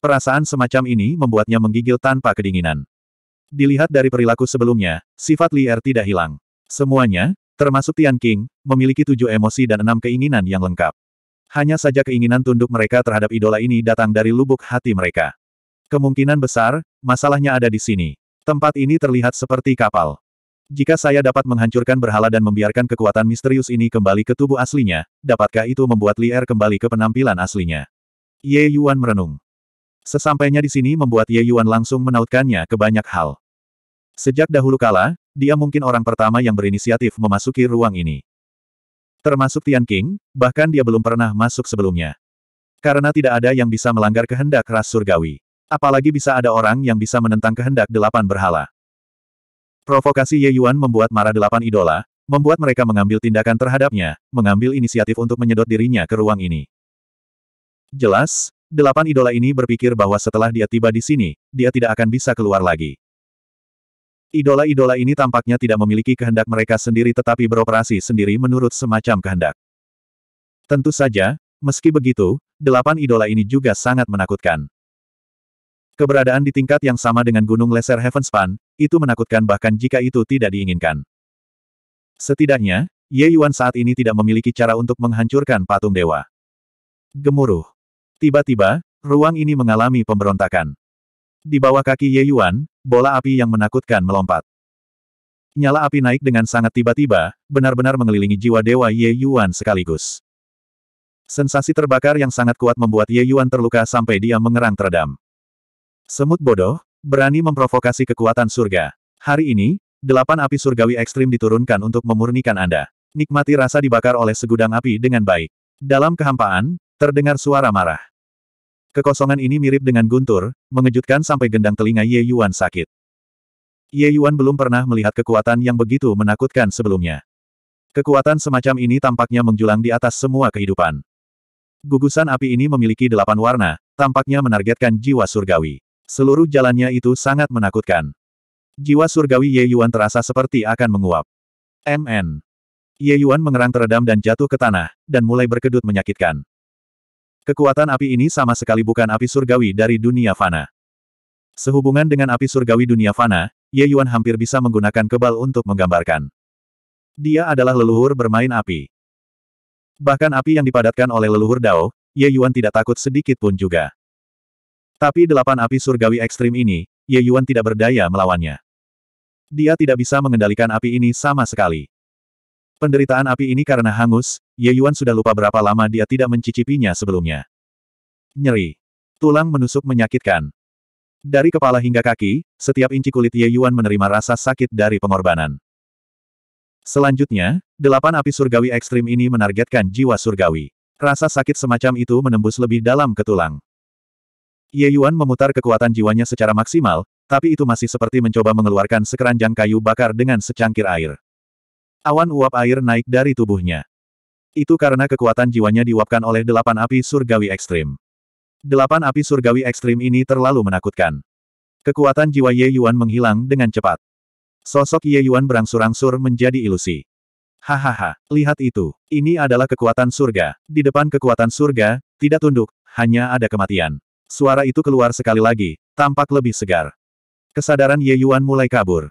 Perasaan semacam ini membuatnya menggigil tanpa kedinginan. Dilihat dari perilaku sebelumnya, sifat liar er tidak hilang. Semuanya, termasuk Tian King, memiliki tujuh emosi dan enam keinginan yang lengkap. Hanya saja keinginan tunduk mereka terhadap idola ini datang dari lubuk hati mereka. Kemungkinan besar, masalahnya ada di sini. Tempat ini terlihat seperti kapal. Jika saya dapat menghancurkan berhala dan membiarkan kekuatan misterius ini kembali ke tubuh aslinya, dapatkah itu membuat Li Er kembali ke penampilan aslinya? Ye Yuan merenung. Sesampainya di sini membuat Ye Yuan langsung menautkannya ke banyak hal. Sejak dahulu kala, dia mungkin orang pertama yang berinisiatif memasuki ruang ini. Termasuk Tian King, bahkan dia belum pernah masuk sebelumnya. Karena tidak ada yang bisa melanggar kehendak ras surgawi. Apalagi bisa ada orang yang bisa menentang kehendak delapan berhala. Provokasi Ye Yuan membuat marah delapan idola, membuat mereka mengambil tindakan terhadapnya, mengambil inisiatif untuk menyedot dirinya ke ruang ini. Jelas, delapan idola ini berpikir bahwa setelah dia tiba di sini, dia tidak akan bisa keluar lagi. Idola-idola ini tampaknya tidak memiliki kehendak mereka sendiri tetapi beroperasi sendiri menurut semacam kehendak. Tentu saja, meski begitu, delapan idola ini juga sangat menakutkan. Keberadaan di tingkat yang sama dengan Gunung Lesser Heavenspan, itu menakutkan bahkan jika itu tidak diinginkan. Setidaknya, Ye Yuan saat ini tidak memiliki cara untuk menghancurkan patung dewa. Gemuruh. Tiba-tiba, ruang ini mengalami pemberontakan. Di bawah kaki Ye Yuan, bola api yang menakutkan melompat. Nyala api naik dengan sangat tiba-tiba, benar-benar mengelilingi jiwa dewa Ye Yuan sekaligus. Sensasi terbakar yang sangat kuat membuat Ye Yuan terluka sampai dia mengerang teredam. Semut bodoh, Berani memprovokasi kekuatan surga. Hari ini, delapan api surgawi ekstrim diturunkan untuk memurnikan Anda. Nikmati rasa dibakar oleh segudang api dengan baik. Dalam kehampaan, terdengar suara marah. Kekosongan ini mirip dengan guntur, mengejutkan sampai gendang telinga Ye Yuan sakit. Ye Yuan belum pernah melihat kekuatan yang begitu menakutkan sebelumnya. Kekuatan semacam ini tampaknya menjulang di atas semua kehidupan. Gugusan api ini memiliki delapan warna, tampaknya menargetkan jiwa surgawi. Seluruh jalannya itu sangat menakutkan. Jiwa surgawi Ye Yuan terasa seperti akan menguap. MN. Ye Yuan mengerang teredam dan jatuh ke tanah, dan mulai berkedut menyakitkan. Kekuatan api ini sama sekali bukan api surgawi dari dunia fana. Sehubungan dengan api surgawi dunia fana, Ye Yuan hampir bisa menggunakan kebal untuk menggambarkan. Dia adalah leluhur bermain api. Bahkan api yang dipadatkan oleh leluhur Dao, Ye Yuan tidak takut sedikit pun juga. Tapi delapan api surgawi ekstrim ini, Ye Yuan tidak berdaya melawannya. Dia tidak bisa mengendalikan api ini sama sekali. Penderitaan api ini karena hangus, Ye Yuan sudah lupa berapa lama dia tidak mencicipinya sebelumnya. Nyeri. Tulang menusuk menyakitkan. Dari kepala hingga kaki, setiap inci kulit Ye Yuan menerima rasa sakit dari pengorbanan. Selanjutnya, delapan api surgawi ekstrim ini menargetkan jiwa surgawi. Rasa sakit semacam itu menembus lebih dalam ke tulang. Ye Yuan memutar kekuatan jiwanya secara maksimal, tapi itu masih seperti mencoba mengeluarkan sekeranjang kayu bakar dengan secangkir air. Awan uap air naik dari tubuhnya. Itu karena kekuatan jiwanya diuapkan oleh delapan api surgawi ekstrim. Delapan api surgawi ekstrim ini terlalu menakutkan. Kekuatan jiwa Ye Yuan menghilang dengan cepat. Sosok Ye Yuan berangsur-angsur menjadi ilusi. Hahaha, lihat itu. Ini adalah kekuatan surga. Di depan kekuatan surga, tidak tunduk, hanya ada kematian. Suara itu keluar sekali lagi, tampak lebih segar. Kesadaran Ye Yuan mulai kabur.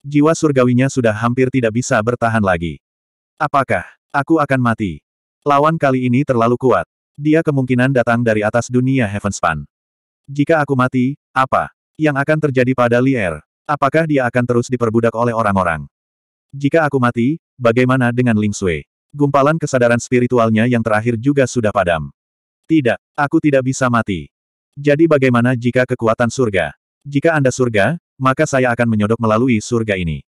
Jiwa surgawinya sudah hampir tidak bisa bertahan lagi. Apakah aku akan mati? Lawan kali ini terlalu kuat. Dia kemungkinan datang dari atas dunia Heavenspan. Jika aku mati, apa yang akan terjadi pada Lier? Apakah dia akan terus diperbudak oleh orang-orang? Jika aku mati, bagaimana dengan Ling Sui? Gumpalan kesadaran spiritualnya yang terakhir juga sudah padam. Tidak, aku tidak bisa mati. Jadi bagaimana jika kekuatan surga? Jika Anda surga, maka saya akan menyodok melalui surga ini.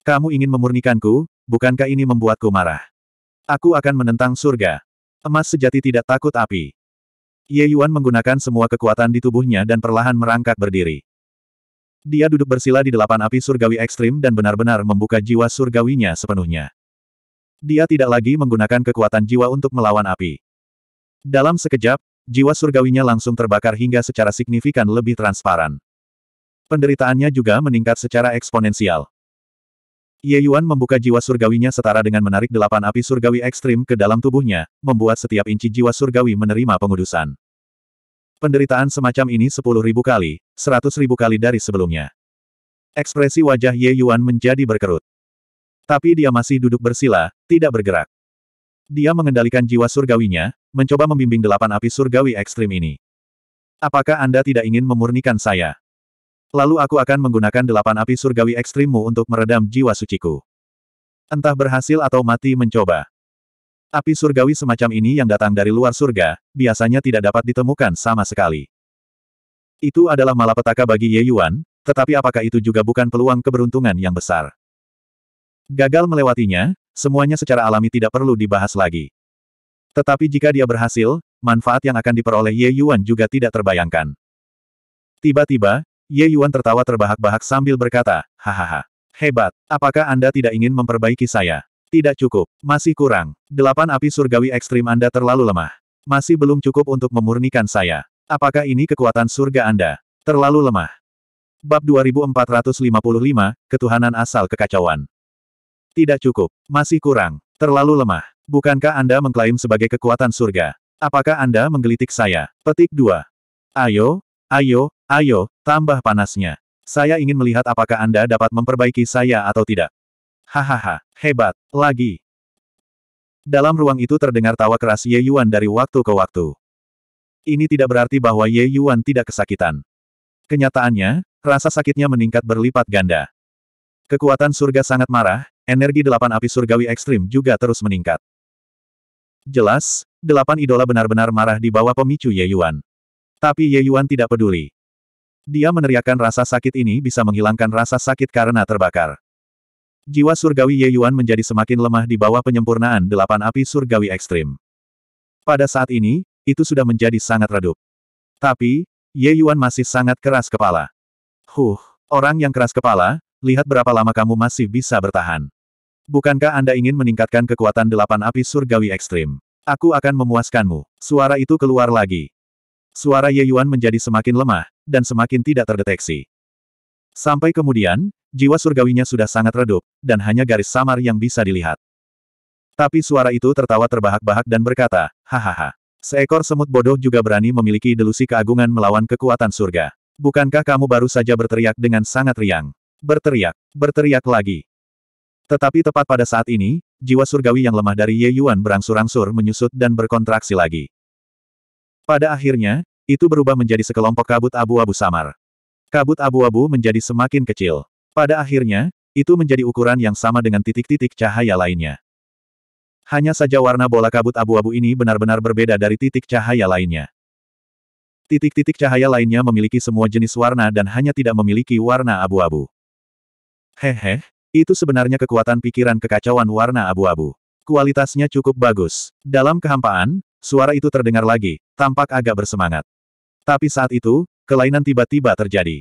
Kamu ingin memurnikanku, bukankah ini membuatku marah? Aku akan menentang surga. Emas sejati tidak takut api. Ye Yuan menggunakan semua kekuatan di tubuhnya dan perlahan merangkak berdiri. Dia duduk bersila di delapan api surgawi ekstrim dan benar-benar membuka jiwa surgawinya sepenuhnya. Dia tidak lagi menggunakan kekuatan jiwa untuk melawan api. Dalam sekejap, Jiwa surgawinya langsung terbakar hingga secara signifikan lebih transparan. Penderitaannya juga meningkat secara eksponensial. Ye Yuan membuka jiwa surgawinya setara dengan menarik delapan api surgawi ekstrim ke dalam tubuhnya, membuat setiap inci jiwa surgawi menerima pengudusan. Penderitaan semacam ini sepuluh ribu kali, seratus ribu kali dari sebelumnya. Ekspresi wajah Ye Yuan menjadi berkerut. Tapi dia masih duduk bersila, tidak bergerak. Dia mengendalikan jiwa surgawinya, mencoba membimbing delapan api surgawi ekstrim ini. Apakah Anda tidak ingin memurnikan saya? Lalu aku akan menggunakan delapan api surgawi ekstrimmu untuk meredam jiwa suciku. Entah berhasil atau mati mencoba. Api surgawi semacam ini yang datang dari luar surga, biasanya tidak dapat ditemukan sama sekali. Itu adalah malapetaka bagi Ye Yuan, tetapi apakah itu juga bukan peluang keberuntungan yang besar? Gagal melewatinya, semuanya secara alami tidak perlu dibahas lagi. Tetapi jika dia berhasil, manfaat yang akan diperoleh Ye Yuan juga tidak terbayangkan. Tiba-tiba, Ye Yuan tertawa terbahak-bahak sambil berkata, Hahaha, hebat, apakah Anda tidak ingin memperbaiki saya? Tidak cukup, masih kurang. Delapan api surgawi ekstrim Anda terlalu lemah. Masih belum cukup untuk memurnikan saya. Apakah ini kekuatan surga Anda? Terlalu lemah. Bab 2455, Ketuhanan Asal Kekacauan. Tidak cukup. Masih kurang. Terlalu lemah. Bukankah Anda mengklaim sebagai kekuatan surga? Apakah Anda menggelitik saya? Petik 2. Ayo, ayo, ayo, tambah panasnya. Saya ingin melihat apakah Anda dapat memperbaiki saya atau tidak. Hahaha, hebat. Lagi. Dalam ruang itu terdengar tawa keras Ye Yuan dari waktu ke waktu. Ini tidak berarti bahwa Ye Yuan tidak kesakitan. Kenyataannya, rasa sakitnya meningkat berlipat ganda. Kekuatan surga sangat marah, energi delapan api surgawi ekstrim juga terus meningkat. Jelas, delapan idola benar-benar marah di bawah pemicu Ye Yuan. Tapi Ye Yuan tidak peduli. Dia meneriakkan rasa sakit ini bisa menghilangkan rasa sakit karena terbakar. Jiwa surgawi Ye Yuan menjadi semakin lemah di bawah penyempurnaan delapan api surgawi ekstrim. Pada saat ini, itu sudah menjadi sangat redup. Tapi, Ye Yuan masih sangat keras kepala. Huh, orang yang keras kepala, Lihat berapa lama kamu masih bisa bertahan. Bukankah Anda ingin meningkatkan kekuatan delapan api surgawi ekstrim? Aku akan memuaskanmu. Suara itu keluar lagi. Suara Ye Yuan menjadi semakin lemah, dan semakin tidak terdeteksi. Sampai kemudian, jiwa surgawinya sudah sangat redup, dan hanya garis samar yang bisa dilihat. Tapi suara itu tertawa terbahak-bahak dan berkata, hahaha. Seekor semut bodoh juga berani memiliki delusi keagungan melawan kekuatan surga. Bukankah kamu baru saja berteriak dengan sangat riang? berteriak, berteriak lagi. Tetapi tepat pada saat ini, jiwa surgawi yang lemah dari Ye Yuan berangsur-angsur menyusut dan berkontraksi lagi. Pada akhirnya, itu berubah menjadi sekelompok kabut abu-abu samar. Kabut abu-abu menjadi semakin kecil. Pada akhirnya, itu menjadi ukuran yang sama dengan titik-titik cahaya lainnya. Hanya saja warna bola kabut abu-abu ini benar-benar berbeda dari titik cahaya lainnya. Titik-titik cahaya lainnya memiliki semua jenis warna dan hanya tidak memiliki warna abu-abu. Hehe, itu sebenarnya kekuatan pikiran kekacauan warna abu-abu. Kualitasnya cukup bagus. Dalam kehampaan, suara itu terdengar lagi, tampak agak bersemangat. Tapi saat itu, kelainan tiba-tiba terjadi.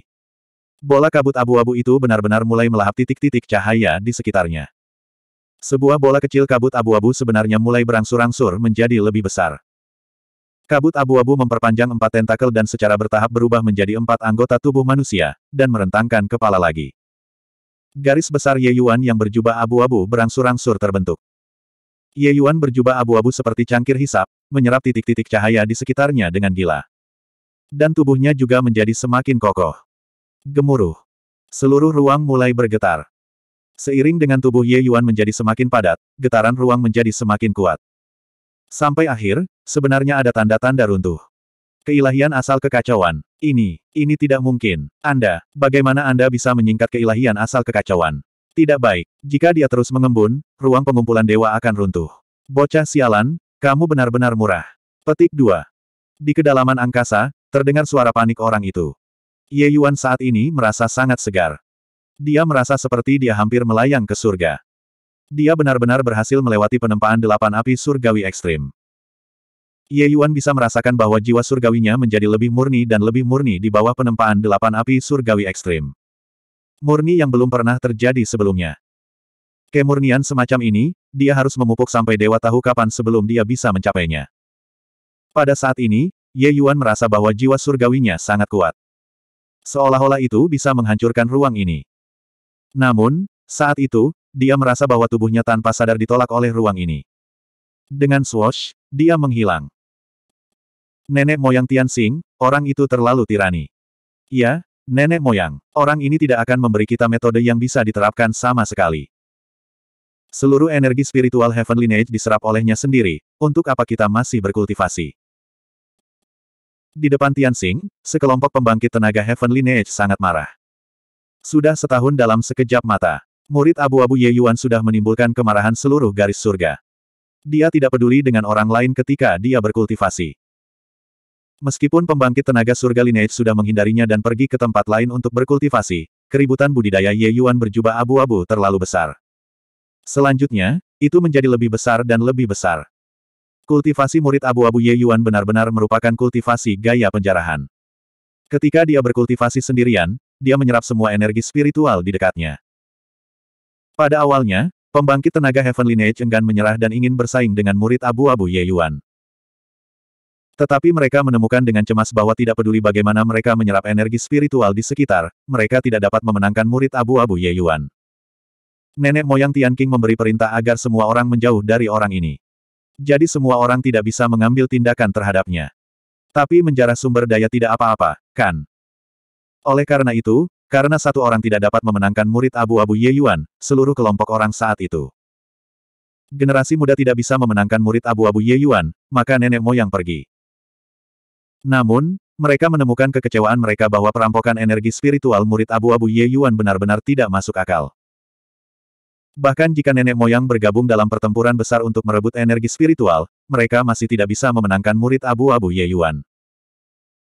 Bola kabut abu-abu itu benar-benar mulai melahap titik-titik cahaya di sekitarnya. Sebuah bola kecil kabut abu-abu sebenarnya mulai berangsur-angsur menjadi lebih besar. Kabut abu-abu memperpanjang empat tentakel dan secara bertahap berubah menjadi empat anggota tubuh manusia, dan merentangkan kepala lagi. Garis besar Ye Yuan yang berjubah abu-abu berangsur-angsur terbentuk. Ye Yuan berjubah abu-abu seperti cangkir hisap, menyerap titik-titik cahaya di sekitarnya dengan gila. Dan tubuhnya juga menjadi semakin kokoh. Gemuruh. Seluruh ruang mulai bergetar. Seiring dengan tubuh Ye Yuan menjadi semakin padat, getaran ruang menjadi semakin kuat. Sampai akhir, sebenarnya ada tanda-tanda runtuh. Keilahian asal kekacauan. Ini, ini tidak mungkin. Anda, bagaimana Anda bisa menyingkat keilahian asal kekacauan? Tidak baik. Jika dia terus mengembun, ruang pengumpulan dewa akan runtuh. Bocah sialan, kamu benar-benar murah. Petik 2. Di kedalaman angkasa, terdengar suara panik orang itu. Ye Yuan saat ini merasa sangat segar. Dia merasa seperti dia hampir melayang ke surga. Dia benar-benar berhasil melewati penempaan delapan api surgawi ekstrim. Ye Yuan bisa merasakan bahwa jiwa surgawinya menjadi lebih murni dan lebih murni di bawah penempaan delapan api surgawi ekstrim. Murni yang belum pernah terjadi sebelumnya. Kemurnian semacam ini, dia harus memupuk sampai dewa tahu kapan sebelum dia bisa mencapainya. Pada saat ini, Ye Yuan merasa bahwa jiwa surgawinya sangat kuat. Seolah-olah itu bisa menghancurkan ruang ini. Namun, saat itu, dia merasa bahwa tubuhnya tanpa sadar ditolak oleh ruang ini. Dengan swash, dia menghilang nenek moyang Tianxing, orang itu terlalu tirani. Ya, nenek moyang, orang ini tidak akan memberi kita metode yang bisa diterapkan sama sekali. Seluruh energi spiritual Heaven Lineage diserap olehnya sendiri, untuk apa kita masih berkultivasi? Di depan Tianxing, sekelompok pembangkit tenaga Heaven Lineage sangat marah. Sudah setahun dalam sekejap mata, murid abu-abu Ye Yuan sudah menimbulkan kemarahan seluruh garis surga. Dia tidak peduli dengan orang lain ketika dia berkultivasi. Meskipun pembangkit tenaga surga lineage sudah menghindarinya dan pergi ke tempat lain untuk berkultivasi, keributan budidaya Ye Yuan berjubah abu-abu terlalu besar. Selanjutnya, itu menjadi lebih besar dan lebih besar. Kultivasi murid abu-abu Ye Yuan benar-benar merupakan kultivasi gaya penjarahan. Ketika dia berkultivasi sendirian, dia menyerap semua energi spiritual di dekatnya. Pada awalnya, pembangkit tenaga Heaven Lineage enggan menyerah dan ingin bersaing dengan murid abu-abu Ye Yuan. Tetapi mereka menemukan dengan cemas bahwa tidak peduli bagaimana mereka menyerap energi spiritual di sekitar, mereka tidak dapat memenangkan murid abu-abu Ye Yuan. Nenek moyang Tian King memberi perintah agar semua orang menjauh dari orang ini. Jadi semua orang tidak bisa mengambil tindakan terhadapnya. Tapi menjarah sumber daya tidak apa-apa, kan? Oleh karena itu, karena satu orang tidak dapat memenangkan murid abu-abu Ye Yuan, seluruh kelompok orang saat itu. Generasi muda tidak bisa memenangkan murid abu-abu Ye Yuan, maka nenek moyang pergi. Namun, mereka menemukan kekecewaan mereka bahwa perampokan energi spiritual murid abu-abu Ye Yuan benar-benar tidak masuk akal. Bahkan jika nenek moyang bergabung dalam pertempuran besar untuk merebut energi spiritual, mereka masih tidak bisa memenangkan murid abu-abu Ye Yuan.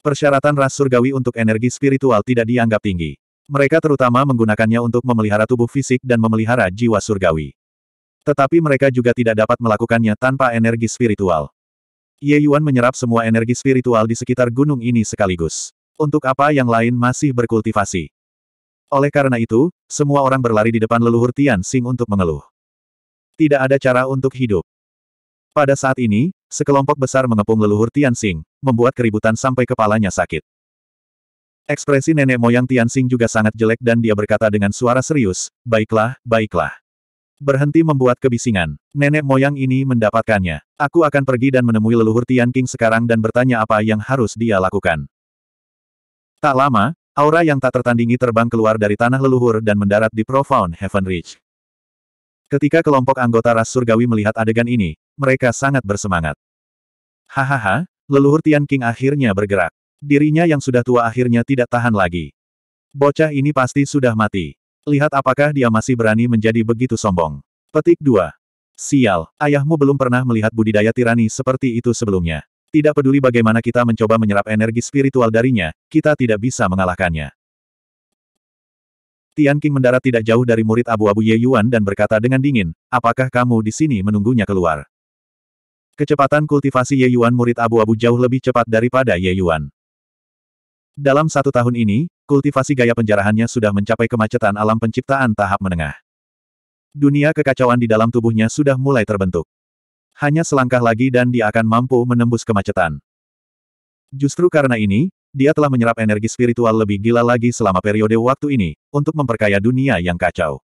Persyaratan ras surgawi untuk energi spiritual tidak dianggap tinggi. Mereka terutama menggunakannya untuk memelihara tubuh fisik dan memelihara jiwa surgawi. Tetapi mereka juga tidak dapat melakukannya tanpa energi spiritual. Ye Yuan menyerap semua energi spiritual di sekitar gunung ini sekaligus. Untuk apa yang lain masih berkultivasi. Oleh karena itu, semua orang berlari di depan leluhur Tian Xing untuk mengeluh. Tidak ada cara untuk hidup. Pada saat ini, sekelompok besar mengepung leluhur Tian Xing, membuat keributan sampai kepalanya sakit. Ekspresi nenek moyang Tian Tianxing juga sangat jelek dan dia berkata dengan suara serius, baiklah, baiklah. Berhenti membuat kebisingan. Nenek moyang ini mendapatkannya. Aku akan pergi dan menemui leluhur Tian King sekarang dan bertanya apa yang harus dia lakukan. Tak lama, aura yang tak tertandingi terbang keluar dari tanah leluhur dan mendarat di Profound Heaven Ridge. Ketika kelompok anggota ras surgawi melihat adegan ini, mereka sangat bersemangat. Hahaha, leluhur Tian King akhirnya bergerak. Dirinya yang sudah tua akhirnya tidak tahan lagi. Bocah ini pasti sudah mati. Lihat apakah dia masih berani menjadi begitu sombong. Petik 2. Sial, ayahmu belum pernah melihat budidaya tirani seperti itu sebelumnya. Tidak peduli bagaimana kita mencoba menyerap energi spiritual darinya, kita tidak bisa mengalahkannya. Tian King mendarat tidak jauh dari murid abu-abu Ye Yuan dan berkata dengan dingin, apakah kamu di sini menunggunya keluar? Kecepatan kultivasi Ye Yuan murid abu-abu jauh lebih cepat daripada Ye Yuan. Dalam satu tahun ini, kultivasi gaya penjarahannya sudah mencapai kemacetan alam penciptaan tahap menengah. Dunia kekacauan di dalam tubuhnya sudah mulai terbentuk. Hanya selangkah lagi dan dia akan mampu menembus kemacetan. Justru karena ini, dia telah menyerap energi spiritual lebih gila lagi selama periode waktu ini, untuk memperkaya dunia yang kacau.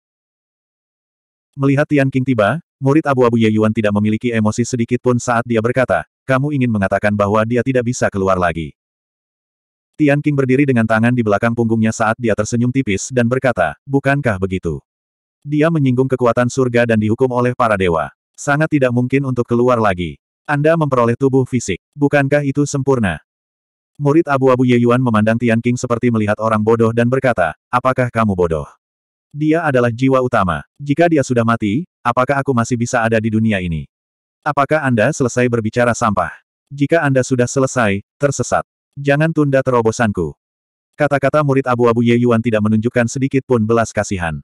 Melihat Tian King tiba, murid abu-abu Ye Yuan tidak memiliki emosi sedikit pun saat dia berkata, kamu ingin mengatakan bahwa dia tidak bisa keluar lagi. Tian King berdiri dengan tangan di belakang punggungnya saat dia tersenyum tipis dan berkata, bukankah begitu? Dia menyinggung kekuatan surga dan dihukum oleh para dewa. Sangat tidak mungkin untuk keluar lagi. Anda memperoleh tubuh fisik. Bukankah itu sempurna? Murid abu-abu Ye Yuan memandang Tian King seperti melihat orang bodoh dan berkata, apakah kamu bodoh? Dia adalah jiwa utama. Jika dia sudah mati, apakah aku masih bisa ada di dunia ini? Apakah Anda selesai berbicara sampah? Jika Anda sudah selesai, tersesat. Jangan tunda terobosanku. Kata-kata murid abu-abu Ye Yuan tidak menunjukkan sedikit pun belas kasihan.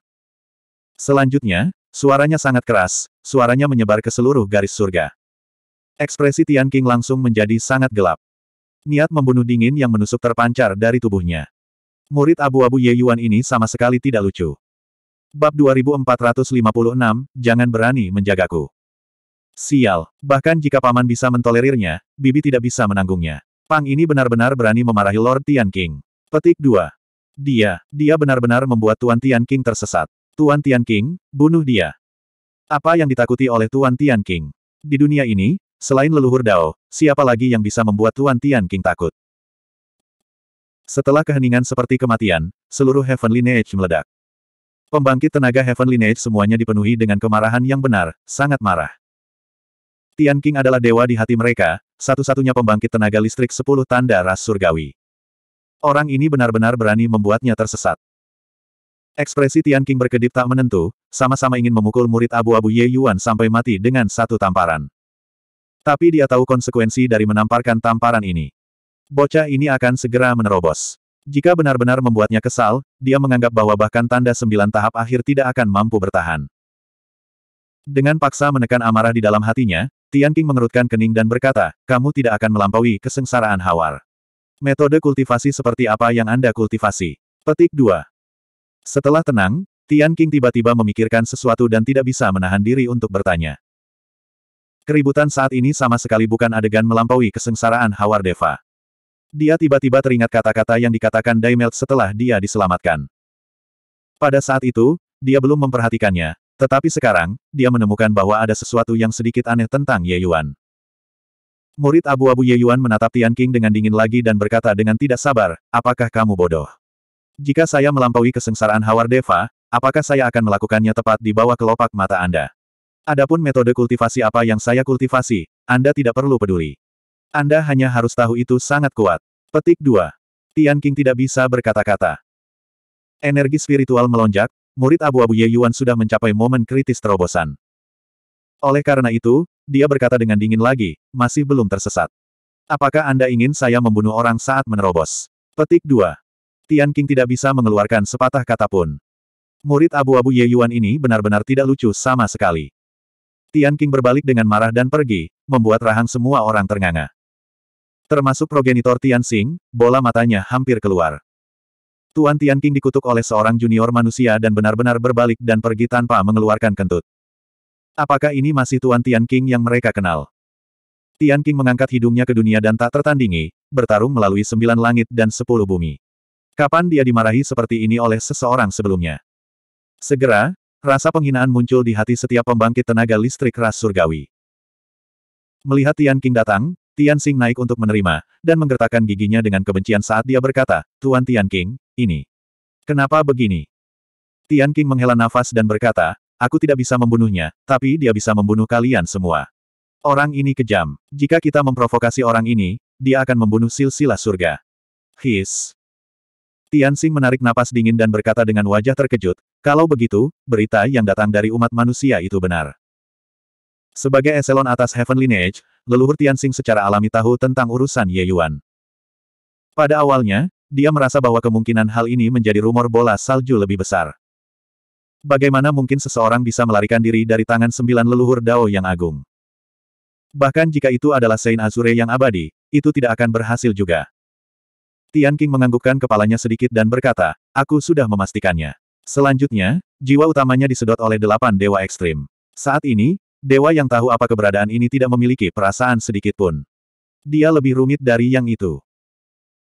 Selanjutnya, suaranya sangat keras, suaranya menyebar ke seluruh garis surga. Ekspresi Tian King langsung menjadi sangat gelap. Niat membunuh dingin yang menusuk terpancar dari tubuhnya. Murid abu-abu Ye Yuan ini sama sekali tidak lucu. Bab 2456, jangan berani menjagaku. Sial, bahkan jika paman bisa mentolerirnya, bibi tidak bisa menanggungnya. Pang ini benar-benar berani memarahi Lord Tian King. Petik 2. Dia, dia benar-benar membuat Tuan Tian King tersesat. Tuan Tian King, bunuh dia. Apa yang ditakuti oleh Tuan Tian King? Di dunia ini, selain leluhur Dao, siapa lagi yang bisa membuat Tuan Tian King takut? Setelah keheningan seperti kematian, seluruh Heaven Lineage meledak. Pembangkit tenaga Heaven Lineage semuanya dipenuhi dengan kemarahan yang benar, sangat marah. Tian King adalah dewa di hati mereka, satu-satunya pembangkit tenaga listrik sepuluh tanda ras surgawi. Orang ini benar-benar berani membuatnya tersesat. Ekspresi Tian King berkedip tak menentu, sama-sama ingin memukul murid abu-abu Ye Yuan sampai mati dengan satu tamparan. Tapi dia tahu konsekuensi dari menamparkan tamparan ini. Bocah ini akan segera menerobos. Jika benar-benar membuatnya kesal, dia menganggap bahwa bahkan tanda sembilan tahap akhir tidak akan mampu bertahan. Dengan paksa menekan amarah di dalam hatinya, Tian King mengerutkan kening dan berkata, kamu tidak akan melampaui kesengsaraan Hawar. Metode kultivasi seperti apa yang Anda kultivasi? Petik 2. Setelah tenang, Tian King tiba-tiba memikirkan sesuatu dan tidak bisa menahan diri untuk bertanya. Keributan saat ini sama sekali bukan adegan melampaui kesengsaraan Hawar Deva. Dia tiba-tiba teringat kata-kata yang dikatakan Daimelt setelah dia diselamatkan. Pada saat itu, dia belum memperhatikannya, tetapi sekarang, dia menemukan bahwa ada sesuatu yang sedikit aneh tentang Ye Yuan. Murid abu-abu Ye Yuan menatap Tian King dengan dingin lagi dan berkata dengan tidak sabar, apakah kamu bodoh? Jika saya melampaui kesengsaraan Hawar Deva, apakah saya akan melakukannya tepat di bawah kelopak mata Anda? Adapun metode kultivasi apa yang saya kultivasi, Anda tidak perlu peduli. Anda hanya harus tahu itu sangat kuat. Petik 2. Tian King tidak bisa berkata-kata. Energi spiritual melonjak, murid abu-abu Ye Yuan sudah mencapai momen kritis terobosan. Oleh karena itu, dia berkata dengan dingin lagi, masih belum tersesat. Apakah Anda ingin saya membunuh orang saat menerobos? Petik 2. Tian King tidak bisa mengeluarkan sepatah kata pun. Murid abu-abu Ye Yuan ini benar-benar tidak lucu sama sekali. Tian King berbalik dengan marah dan pergi, membuat rahang semua orang ternganga. Termasuk progenitor Tian Xing, bola matanya hampir keluar. Tuan Tianqing dikutuk oleh seorang junior manusia dan benar-benar berbalik dan pergi tanpa mengeluarkan kentut. Apakah ini masih Tuan Tianqing yang mereka kenal? Tianqing mengangkat hidungnya ke dunia dan tak tertandingi, bertarung melalui sembilan langit dan sepuluh bumi. Kapan dia dimarahi seperti ini oleh seseorang sebelumnya? Segera, rasa penghinaan muncul di hati setiap pembangkit tenaga listrik ras surgawi. Melihat Tianqing datang, Tian Xing naik untuk menerima, dan menggertakkan giginya dengan kebencian saat dia berkata, Tuan Tian King, ini. Kenapa begini? Tian King menghela nafas dan berkata, aku tidak bisa membunuhnya, tapi dia bisa membunuh kalian semua. Orang ini kejam. Jika kita memprovokasi orang ini, dia akan membunuh silsilah surga. His. Tian Xing menarik napas dingin dan berkata dengan wajah terkejut, kalau begitu, berita yang datang dari umat manusia itu benar. Sebagai eselon atas Heaven Lineage, leluhur Tianxing secara alami tahu tentang urusan Ye Yuan. Pada awalnya, dia merasa bahwa kemungkinan hal ini menjadi rumor bola salju lebih besar. Bagaimana mungkin seseorang bisa melarikan diri dari tangan sembilan leluhur Dao yang agung? Bahkan jika itu adalah Sein Azure yang abadi, itu tidak akan berhasil juga. Tian King menganggukkan kepalanya sedikit dan berkata, aku sudah memastikannya. Selanjutnya, jiwa utamanya disedot oleh delapan dewa ekstrim. Saat ini, Dewa yang tahu apa keberadaan ini tidak memiliki perasaan sedikit pun. Dia lebih rumit dari yang itu.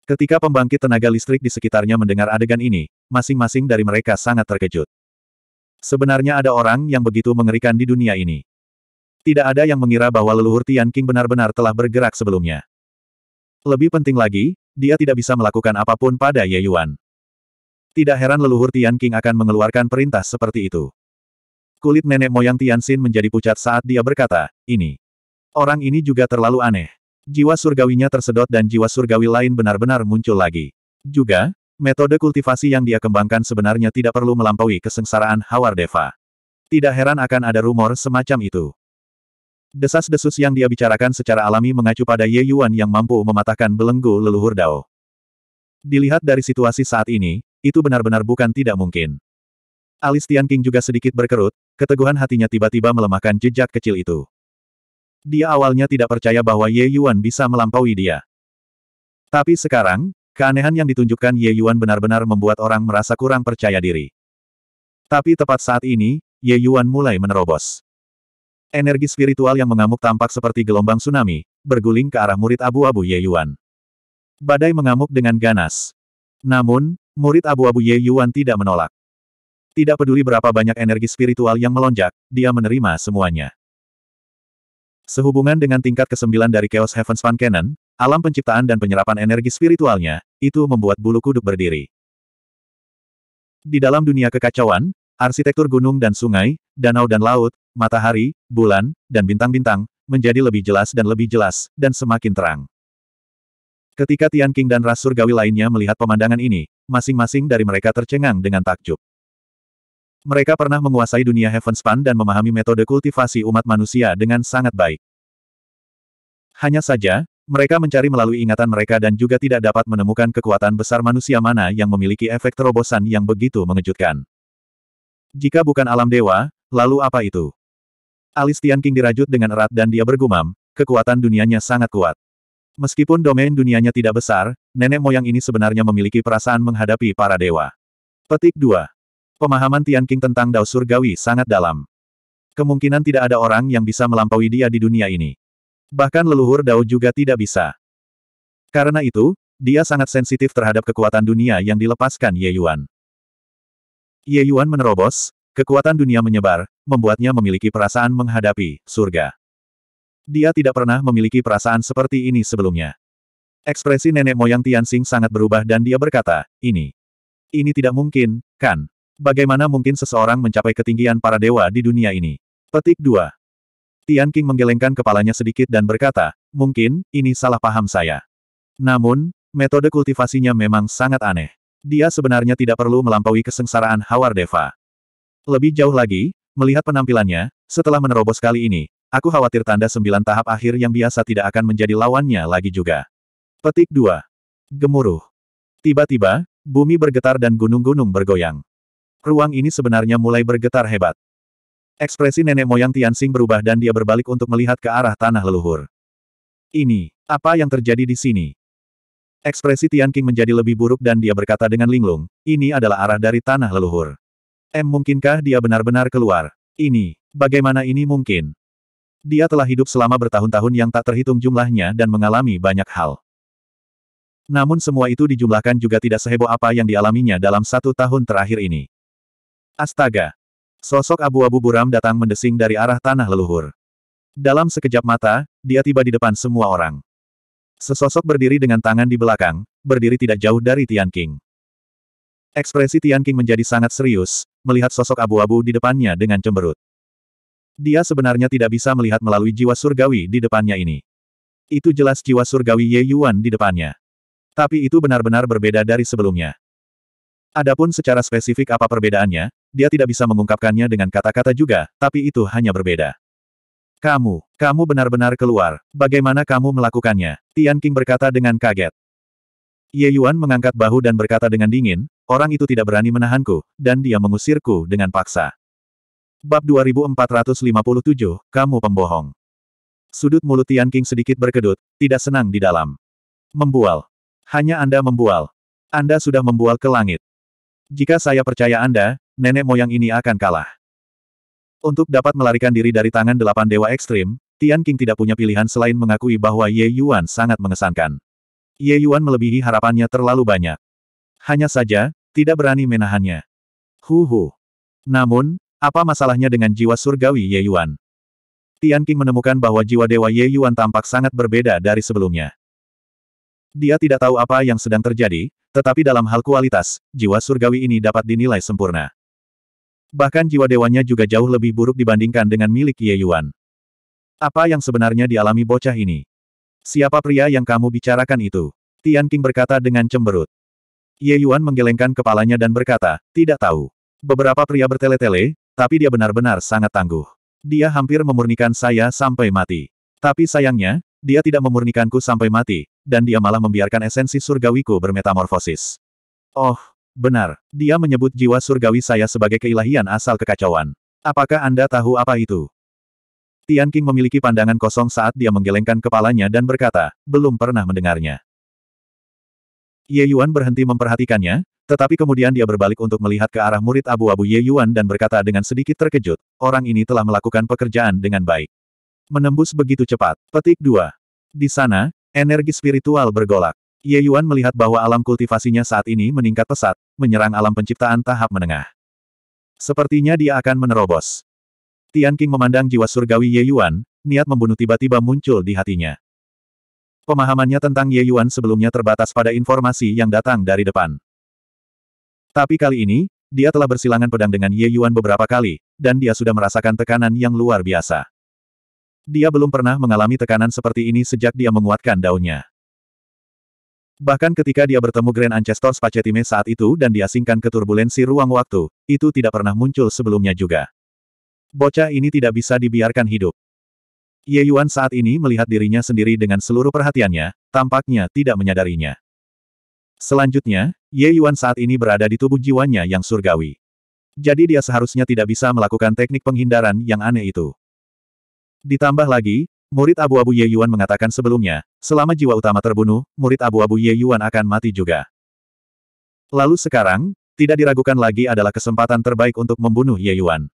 Ketika pembangkit tenaga listrik di sekitarnya mendengar adegan ini, masing-masing dari mereka sangat terkejut. Sebenarnya ada orang yang begitu mengerikan di dunia ini. Tidak ada yang mengira bahwa leluhur Tian King benar-benar telah bergerak sebelumnya. Lebih penting lagi, dia tidak bisa melakukan apapun pada Ye Yuan. Tidak heran leluhur Tian King akan mengeluarkan perintah seperti itu. Kulit nenek moyang Tianxin menjadi pucat saat dia berkata, ini. Orang ini juga terlalu aneh. Jiwa surgawinya tersedot dan jiwa surgawi lain benar-benar muncul lagi. Juga, metode kultivasi yang dia kembangkan sebenarnya tidak perlu melampaui kesengsaraan Hawar Deva. Tidak heran akan ada rumor semacam itu. Desas-desus yang dia bicarakan secara alami mengacu pada Ye Yuan yang mampu mematahkan belenggu leluhur Dao. Dilihat dari situasi saat ini, itu benar-benar bukan tidak mungkin. Alis Tian King juga sedikit berkerut, keteguhan hatinya tiba-tiba melemahkan jejak kecil itu. Dia awalnya tidak percaya bahwa Ye Yuan bisa melampaui dia. Tapi sekarang, keanehan yang ditunjukkan Ye Yuan benar-benar membuat orang merasa kurang percaya diri. Tapi tepat saat ini, Ye Yuan mulai menerobos. Energi spiritual yang mengamuk tampak seperti gelombang tsunami, berguling ke arah murid abu-abu Ye Yuan. Badai mengamuk dengan ganas. Namun, murid abu-abu Ye Yuan tidak menolak. Tidak peduli berapa banyak energi spiritual yang melonjak, dia menerima semuanya. Sehubungan dengan tingkat kesembilan dari Chaos Heavens Van Cannon, alam penciptaan dan penyerapan energi spiritualnya, itu membuat bulu kuduk berdiri. Di dalam dunia kekacauan, arsitektur gunung dan sungai, danau dan laut, matahari, bulan, dan bintang-bintang, menjadi lebih jelas dan lebih jelas, dan semakin terang. Ketika Tian King dan Ras Surgawi lainnya melihat pemandangan ini, masing-masing dari mereka tercengang dengan takjub. Mereka pernah menguasai dunia Heavenspan dan memahami metode kultivasi umat manusia dengan sangat baik. Hanya saja, mereka mencari melalui ingatan mereka dan juga tidak dapat menemukan kekuatan besar manusia mana yang memiliki efek terobosan yang begitu mengejutkan. Jika bukan alam dewa, lalu apa itu? Alis Tian King dirajut dengan erat dan dia bergumam, kekuatan dunianya sangat kuat. Meskipun domain dunianya tidak besar, nenek moyang ini sebenarnya memiliki perasaan menghadapi para dewa. Petik 2. Pemahaman Tian King tentang Dao Surgawi sangat dalam. Kemungkinan tidak ada orang yang bisa melampaui dia di dunia ini. Bahkan leluhur Dao juga tidak bisa. Karena itu, dia sangat sensitif terhadap kekuatan dunia yang dilepaskan Ye Yuan. Ye Yuan menerobos, kekuatan dunia menyebar, membuatnya memiliki perasaan menghadapi surga. Dia tidak pernah memiliki perasaan seperti ini sebelumnya. Ekspresi nenek moyang Tian Xing sangat berubah dan dia berkata, ini. Ini tidak mungkin, kan? Bagaimana mungkin seseorang mencapai ketinggian para dewa di dunia ini? Petik 2. Tian King menggelengkan kepalanya sedikit dan berkata, mungkin, ini salah paham saya. Namun, metode kultivasinya memang sangat aneh. Dia sebenarnya tidak perlu melampaui kesengsaraan Hawar Deva. Lebih jauh lagi, melihat penampilannya, setelah menerobos kali ini, aku khawatir tanda sembilan tahap akhir yang biasa tidak akan menjadi lawannya lagi juga. Petik 2. Gemuruh. Tiba-tiba, bumi bergetar dan gunung-gunung bergoyang. Ruang ini sebenarnya mulai bergetar hebat. Ekspresi nenek moyang Tianxing berubah dan dia berbalik untuk melihat ke arah tanah leluhur. Ini, apa yang terjadi di sini? Ekspresi Tianqing menjadi lebih buruk dan dia berkata dengan linglung, ini adalah arah dari tanah leluhur. M mungkinkah dia benar-benar keluar? Ini, bagaimana ini mungkin? Dia telah hidup selama bertahun-tahun yang tak terhitung jumlahnya dan mengalami banyak hal. Namun semua itu dijumlahkan juga tidak seheboh apa yang dialaminya dalam satu tahun terakhir ini. Astaga! Sosok abu-abu buram datang mendesing dari arah tanah leluhur. Dalam sekejap mata, dia tiba di depan semua orang. Sesosok berdiri dengan tangan di belakang, berdiri tidak jauh dari Tian King. Ekspresi Tian King menjadi sangat serius, melihat sosok abu-abu di depannya dengan cemberut. Dia sebenarnya tidak bisa melihat melalui jiwa surgawi di depannya ini. Itu jelas jiwa surgawi Ye Yuan di depannya. Tapi itu benar-benar berbeda dari sebelumnya. Adapun secara spesifik apa perbedaannya, dia tidak bisa mengungkapkannya dengan kata-kata juga, tapi itu hanya berbeda. Kamu, kamu benar-benar keluar. Bagaimana kamu melakukannya? Tian King berkata dengan kaget. Ye Yuan mengangkat bahu dan berkata dengan dingin, orang itu tidak berani menahanku, dan dia mengusirku dengan paksa. Bab 2457, Kamu Pembohong. Sudut mulut Tian King sedikit berkedut, tidak senang di dalam. Membual. Hanya Anda membual. Anda sudah membual ke langit. Jika saya percaya Anda, nenek moyang ini akan kalah. Untuk dapat melarikan diri dari tangan delapan dewa ekstrim, Tian King tidak punya pilihan selain mengakui bahwa Ye Yuan sangat mengesankan. Ye Yuan melebihi harapannya terlalu banyak. Hanya saja, tidak berani menahannya. Huhu. Namun, apa masalahnya dengan jiwa surgawi Ye Yuan? Tian King menemukan bahwa jiwa dewa Ye Yuan tampak sangat berbeda dari sebelumnya. Dia tidak tahu apa yang sedang terjadi, tetapi dalam hal kualitas, jiwa surgawi ini dapat dinilai sempurna. Bahkan jiwa dewanya juga jauh lebih buruk dibandingkan dengan milik Ye Yuan. Apa yang sebenarnya dialami bocah ini? Siapa pria yang kamu bicarakan itu? Tian King berkata dengan cemberut. Ye Yuan menggelengkan kepalanya dan berkata, tidak tahu. Beberapa pria bertele-tele, tapi dia benar-benar sangat tangguh. Dia hampir memurnikan saya sampai mati. Tapi sayangnya, dia tidak memurnikanku sampai mati, dan dia malah membiarkan esensi surgawiku bermetamorfosis. Oh, benar. Dia menyebut jiwa surgawi saya sebagai keilahian asal kekacauan. Apakah Anda tahu apa itu? Tian King memiliki pandangan kosong saat dia menggelengkan kepalanya dan berkata, belum pernah mendengarnya. Ye Yuan berhenti memperhatikannya, tetapi kemudian dia berbalik untuk melihat ke arah murid abu-abu Ye Yuan dan berkata dengan sedikit terkejut, orang ini telah melakukan pekerjaan dengan baik. Menembus begitu cepat. Petik 2. Di sana, energi spiritual bergolak. Ye Yuan melihat bahwa alam kultivasinya saat ini meningkat pesat, menyerang alam penciptaan tahap menengah. Sepertinya dia akan menerobos. Tian King memandang jiwa surgawi Ye Yuan, niat membunuh tiba-tiba muncul di hatinya. Pemahamannya tentang Ye Yuan sebelumnya terbatas pada informasi yang datang dari depan. Tapi kali ini, dia telah bersilangan pedang dengan Ye Yuan beberapa kali, dan dia sudah merasakan tekanan yang luar biasa. Dia belum pernah mengalami tekanan seperti ini sejak dia menguatkan daunnya. Bahkan ketika dia bertemu Grand Ancestor Spacetime saat itu dan diasingkan ke turbulensi ruang waktu, itu tidak pernah muncul sebelumnya juga. Bocah ini tidak bisa dibiarkan hidup. Ye Yuan saat ini melihat dirinya sendiri dengan seluruh perhatiannya, tampaknya tidak menyadarinya. Selanjutnya, Ye Yuan saat ini berada di tubuh jiwanya yang surgawi. Jadi dia seharusnya tidak bisa melakukan teknik penghindaran yang aneh itu. Ditambah lagi, murid abu-abu Ye Yuan mengatakan sebelumnya, selama jiwa utama terbunuh, murid abu-abu Ye Yuan akan mati juga. Lalu sekarang, tidak diragukan lagi adalah kesempatan terbaik untuk membunuh Ye Yuan.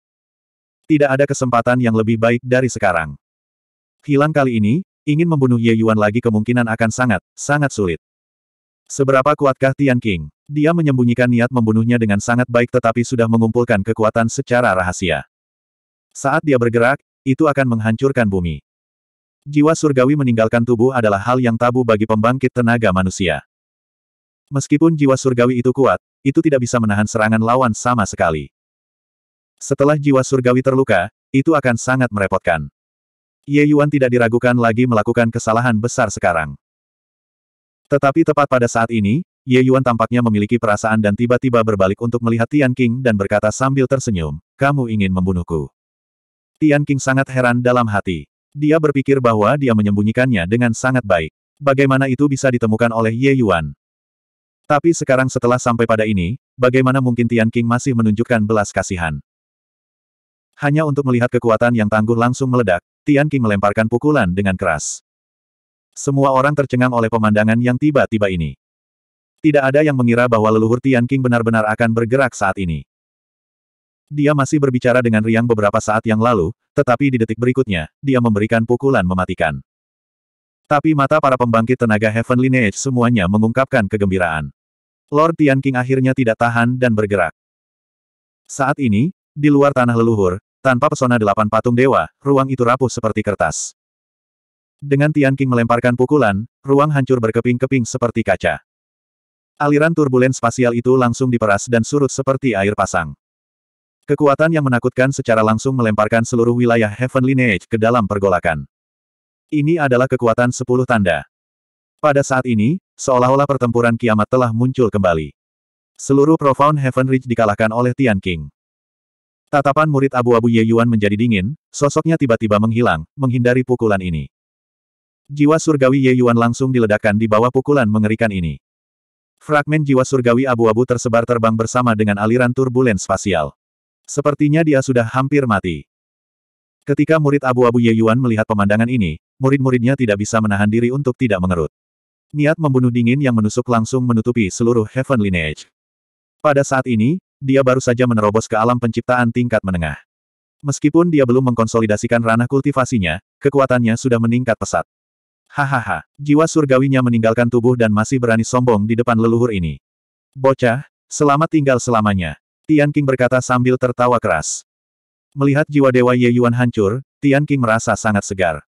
Tidak ada kesempatan yang lebih baik dari sekarang. Hilang kali ini, ingin membunuh Ye Yuan lagi kemungkinan akan sangat, sangat sulit. Seberapa kuatkah Tian King? Dia menyembunyikan niat membunuhnya dengan sangat baik tetapi sudah mengumpulkan kekuatan secara rahasia. Saat dia bergerak, itu akan menghancurkan bumi. Jiwa surgawi meninggalkan tubuh adalah hal yang tabu bagi pembangkit tenaga manusia. Meskipun jiwa surgawi itu kuat, itu tidak bisa menahan serangan lawan sama sekali. Setelah jiwa surgawi terluka, itu akan sangat merepotkan. Ye Yuan tidak diragukan lagi melakukan kesalahan besar sekarang. Tetapi tepat pada saat ini, Ye Yuan tampaknya memiliki perasaan dan tiba-tiba berbalik untuk melihat Tian King dan berkata sambil tersenyum, kamu ingin membunuhku. Tian King sangat heran dalam hati. Dia berpikir bahwa dia menyembunyikannya dengan sangat baik. Bagaimana itu bisa ditemukan oleh Ye Yuan? Tapi sekarang setelah sampai pada ini, bagaimana mungkin Tian King masih menunjukkan belas kasihan? Hanya untuk melihat kekuatan yang tangguh langsung meledak, Tian King melemparkan pukulan dengan keras. Semua orang tercengang oleh pemandangan yang tiba-tiba ini. Tidak ada yang mengira bahwa leluhur Tian King benar-benar akan bergerak saat ini. Dia masih berbicara dengan riang beberapa saat yang lalu, tetapi di detik berikutnya, dia memberikan pukulan mematikan. Tapi mata para pembangkit tenaga Heaven Lineage semuanya mengungkapkan kegembiraan. Lord Tian King akhirnya tidak tahan dan bergerak. Saat ini, di luar tanah leluhur, tanpa pesona delapan patung dewa, ruang itu rapuh seperti kertas. Dengan Tian King melemparkan pukulan, ruang hancur berkeping-keping seperti kaca. Aliran turbulen spasial itu langsung diperas dan surut seperti air pasang. Kekuatan yang menakutkan secara langsung melemparkan seluruh wilayah Heaven Lineage ke dalam pergolakan. Ini adalah kekuatan sepuluh tanda. Pada saat ini, seolah-olah pertempuran kiamat telah muncul kembali. Seluruh Profound Heaven Ridge dikalahkan oleh Tian King. Tatapan murid abu-abu Ye Yuan menjadi dingin, sosoknya tiba-tiba menghilang, menghindari pukulan ini. Jiwa surgawi Ye Yuan langsung diledakkan di bawah pukulan mengerikan ini. Fragmen jiwa surgawi abu-abu tersebar terbang bersama dengan aliran turbulen spasial. Sepertinya dia sudah hampir mati. Ketika murid abu-abu Ye Yuan melihat pemandangan ini, murid-muridnya tidak bisa menahan diri untuk tidak mengerut. Niat membunuh dingin yang menusuk langsung menutupi seluruh Heaven Lineage. Pada saat ini, dia baru saja menerobos ke alam penciptaan tingkat menengah. Meskipun dia belum mengkonsolidasikan ranah kultivasinya, kekuatannya sudah meningkat pesat. Hahaha, jiwa surgawinya meninggalkan tubuh dan masih berani sombong di depan leluhur ini. Bocah, selamat tinggal selamanya. Tian King berkata sambil tertawa keras. Melihat jiwa Dewa Ye Yuan hancur, Tian King merasa sangat segar.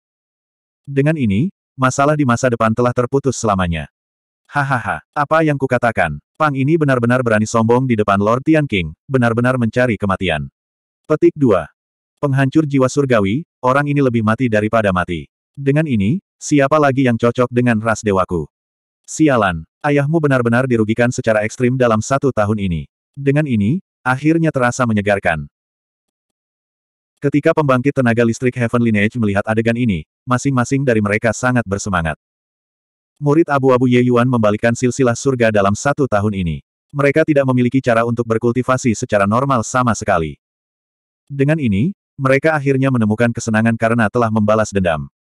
Dengan ini, masalah di masa depan telah terputus selamanya. Hahaha, apa yang kukatakan? Pang ini benar-benar berani sombong di depan Lord Tian King, benar-benar mencari kematian. Petik 2. Penghancur jiwa surgawi, orang ini lebih mati daripada mati. Dengan ini, siapa lagi yang cocok dengan ras dewaku? Sialan, ayahmu benar-benar dirugikan secara ekstrim dalam satu tahun ini. Dengan ini, akhirnya terasa menyegarkan. Ketika pembangkit tenaga listrik Heaven Lineage melihat adegan ini, masing-masing dari mereka sangat bersemangat. Murid abu-abu Ye Yuan membalikan silsilah surga dalam satu tahun ini. Mereka tidak memiliki cara untuk berkultivasi secara normal sama sekali. Dengan ini, mereka akhirnya menemukan kesenangan karena telah membalas dendam.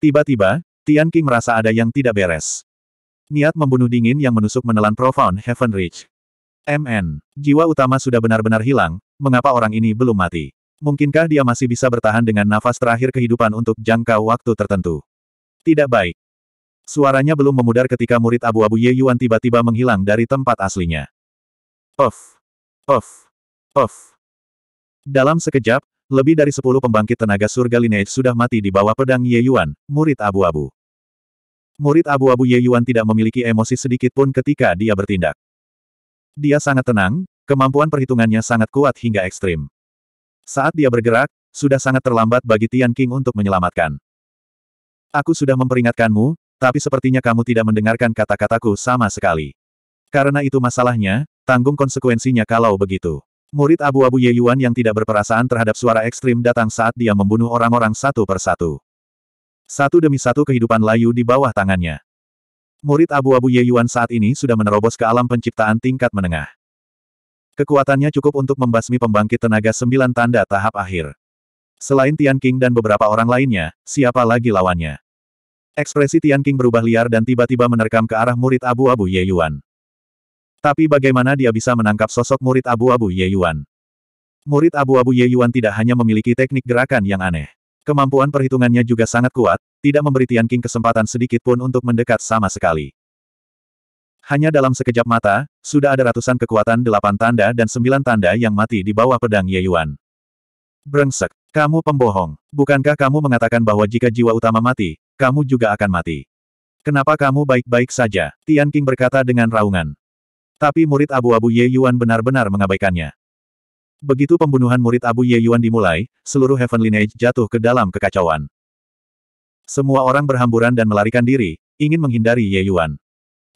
Tiba-tiba, Tian King merasa ada yang tidak beres. Niat membunuh dingin yang menusuk menelan Profound Heaven Reach. MN, jiwa utama sudah benar-benar hilang, mengapa orang ini belum mati? Mungkinkah dia masih bisa bertahan dengan nafas terakhir kehidupan untuk jangka waktu tertentu? Tidak baik. Suaranya belum memudar ketika murid abu-abu Ye Yuan tiba-tiba menghilang dari tempat aslinya. Of, of, of. Dalam sekejap, lebih dari sepuluh pembangkit tenaga surga lineage sudah mati di bawah pedang Ye Yuan, murid abu-abu. Murid abu-abu Ye Yuan tidak memiliki emosi sedikit pun ketika dia bertindak. Dia sangat tenang, kemampuan perhitungannya sangat kuat hingga ekstrim. Saat dia bergerak, sudah sangat terlambat bagi Tian King untuk menyelamatkan. Aku sudah memperingatkanmu, tapi sepertinya kamu tidak mendengarkan kata-kataku sama sekali. Karena itu masalahnya, tanggung konsekuensinya kalau begitu. Murid abu-abu Ye Yuan yang tidak berperasaan terhadap suara ekstrim datang saat dia membunuh orang-orang satu persatu. Satu demi satu kehidupan layu di bawah tangannya. Murid abu-abu Ye Yuan saat ini sudah menerobos ke alam penciptaan tingkat menengah. Kekuatannya cukup untuk membasmi pembangkit tenaga sembilan tanda tahap akhir. Selain Tian King dan beberapa orang lainnya, siapa lagi lawannya? Ekspresi Tian King berubah liar dan tiba-tiba menerkam ke arah murid abu-abu Ye Yuan. Tapi bagaimana dia bisa menangkap sosok murid abu-abu Ye Yuan? Murid abu-abu Ye Yuan tidak hanya memiliki teknik gerakan yang aneh. Kemampuan perhitungannya juga sangat kuat, tidak memberi Tian King kesempatan sedikit pun untuk mendekat sama sekali. Hanya dalam sekejap mata, sudah ada ratusan kekuatan delapan tanda dan sembilan tanda yang mati di bawah pedang Ye Yuan. Brengsek, kamu pembohong. Bukankah kamu mengatakan bahwa jika jiwa utama mati, kamu juga akan mati? Kenapa kamu baik-baik saja? Tian King berkata dengan raungan. Tapi murid abu-abu Ye Yuan benar-benar mengabaikannya. Begitu pembunuhan murid abu Ye Yuan dimulai, seluruh Heaven Lineage jatuh ke dalam kekacauan. Semua orang berhamburan dan melarikan diri, ingin menghindari Ye Yuan.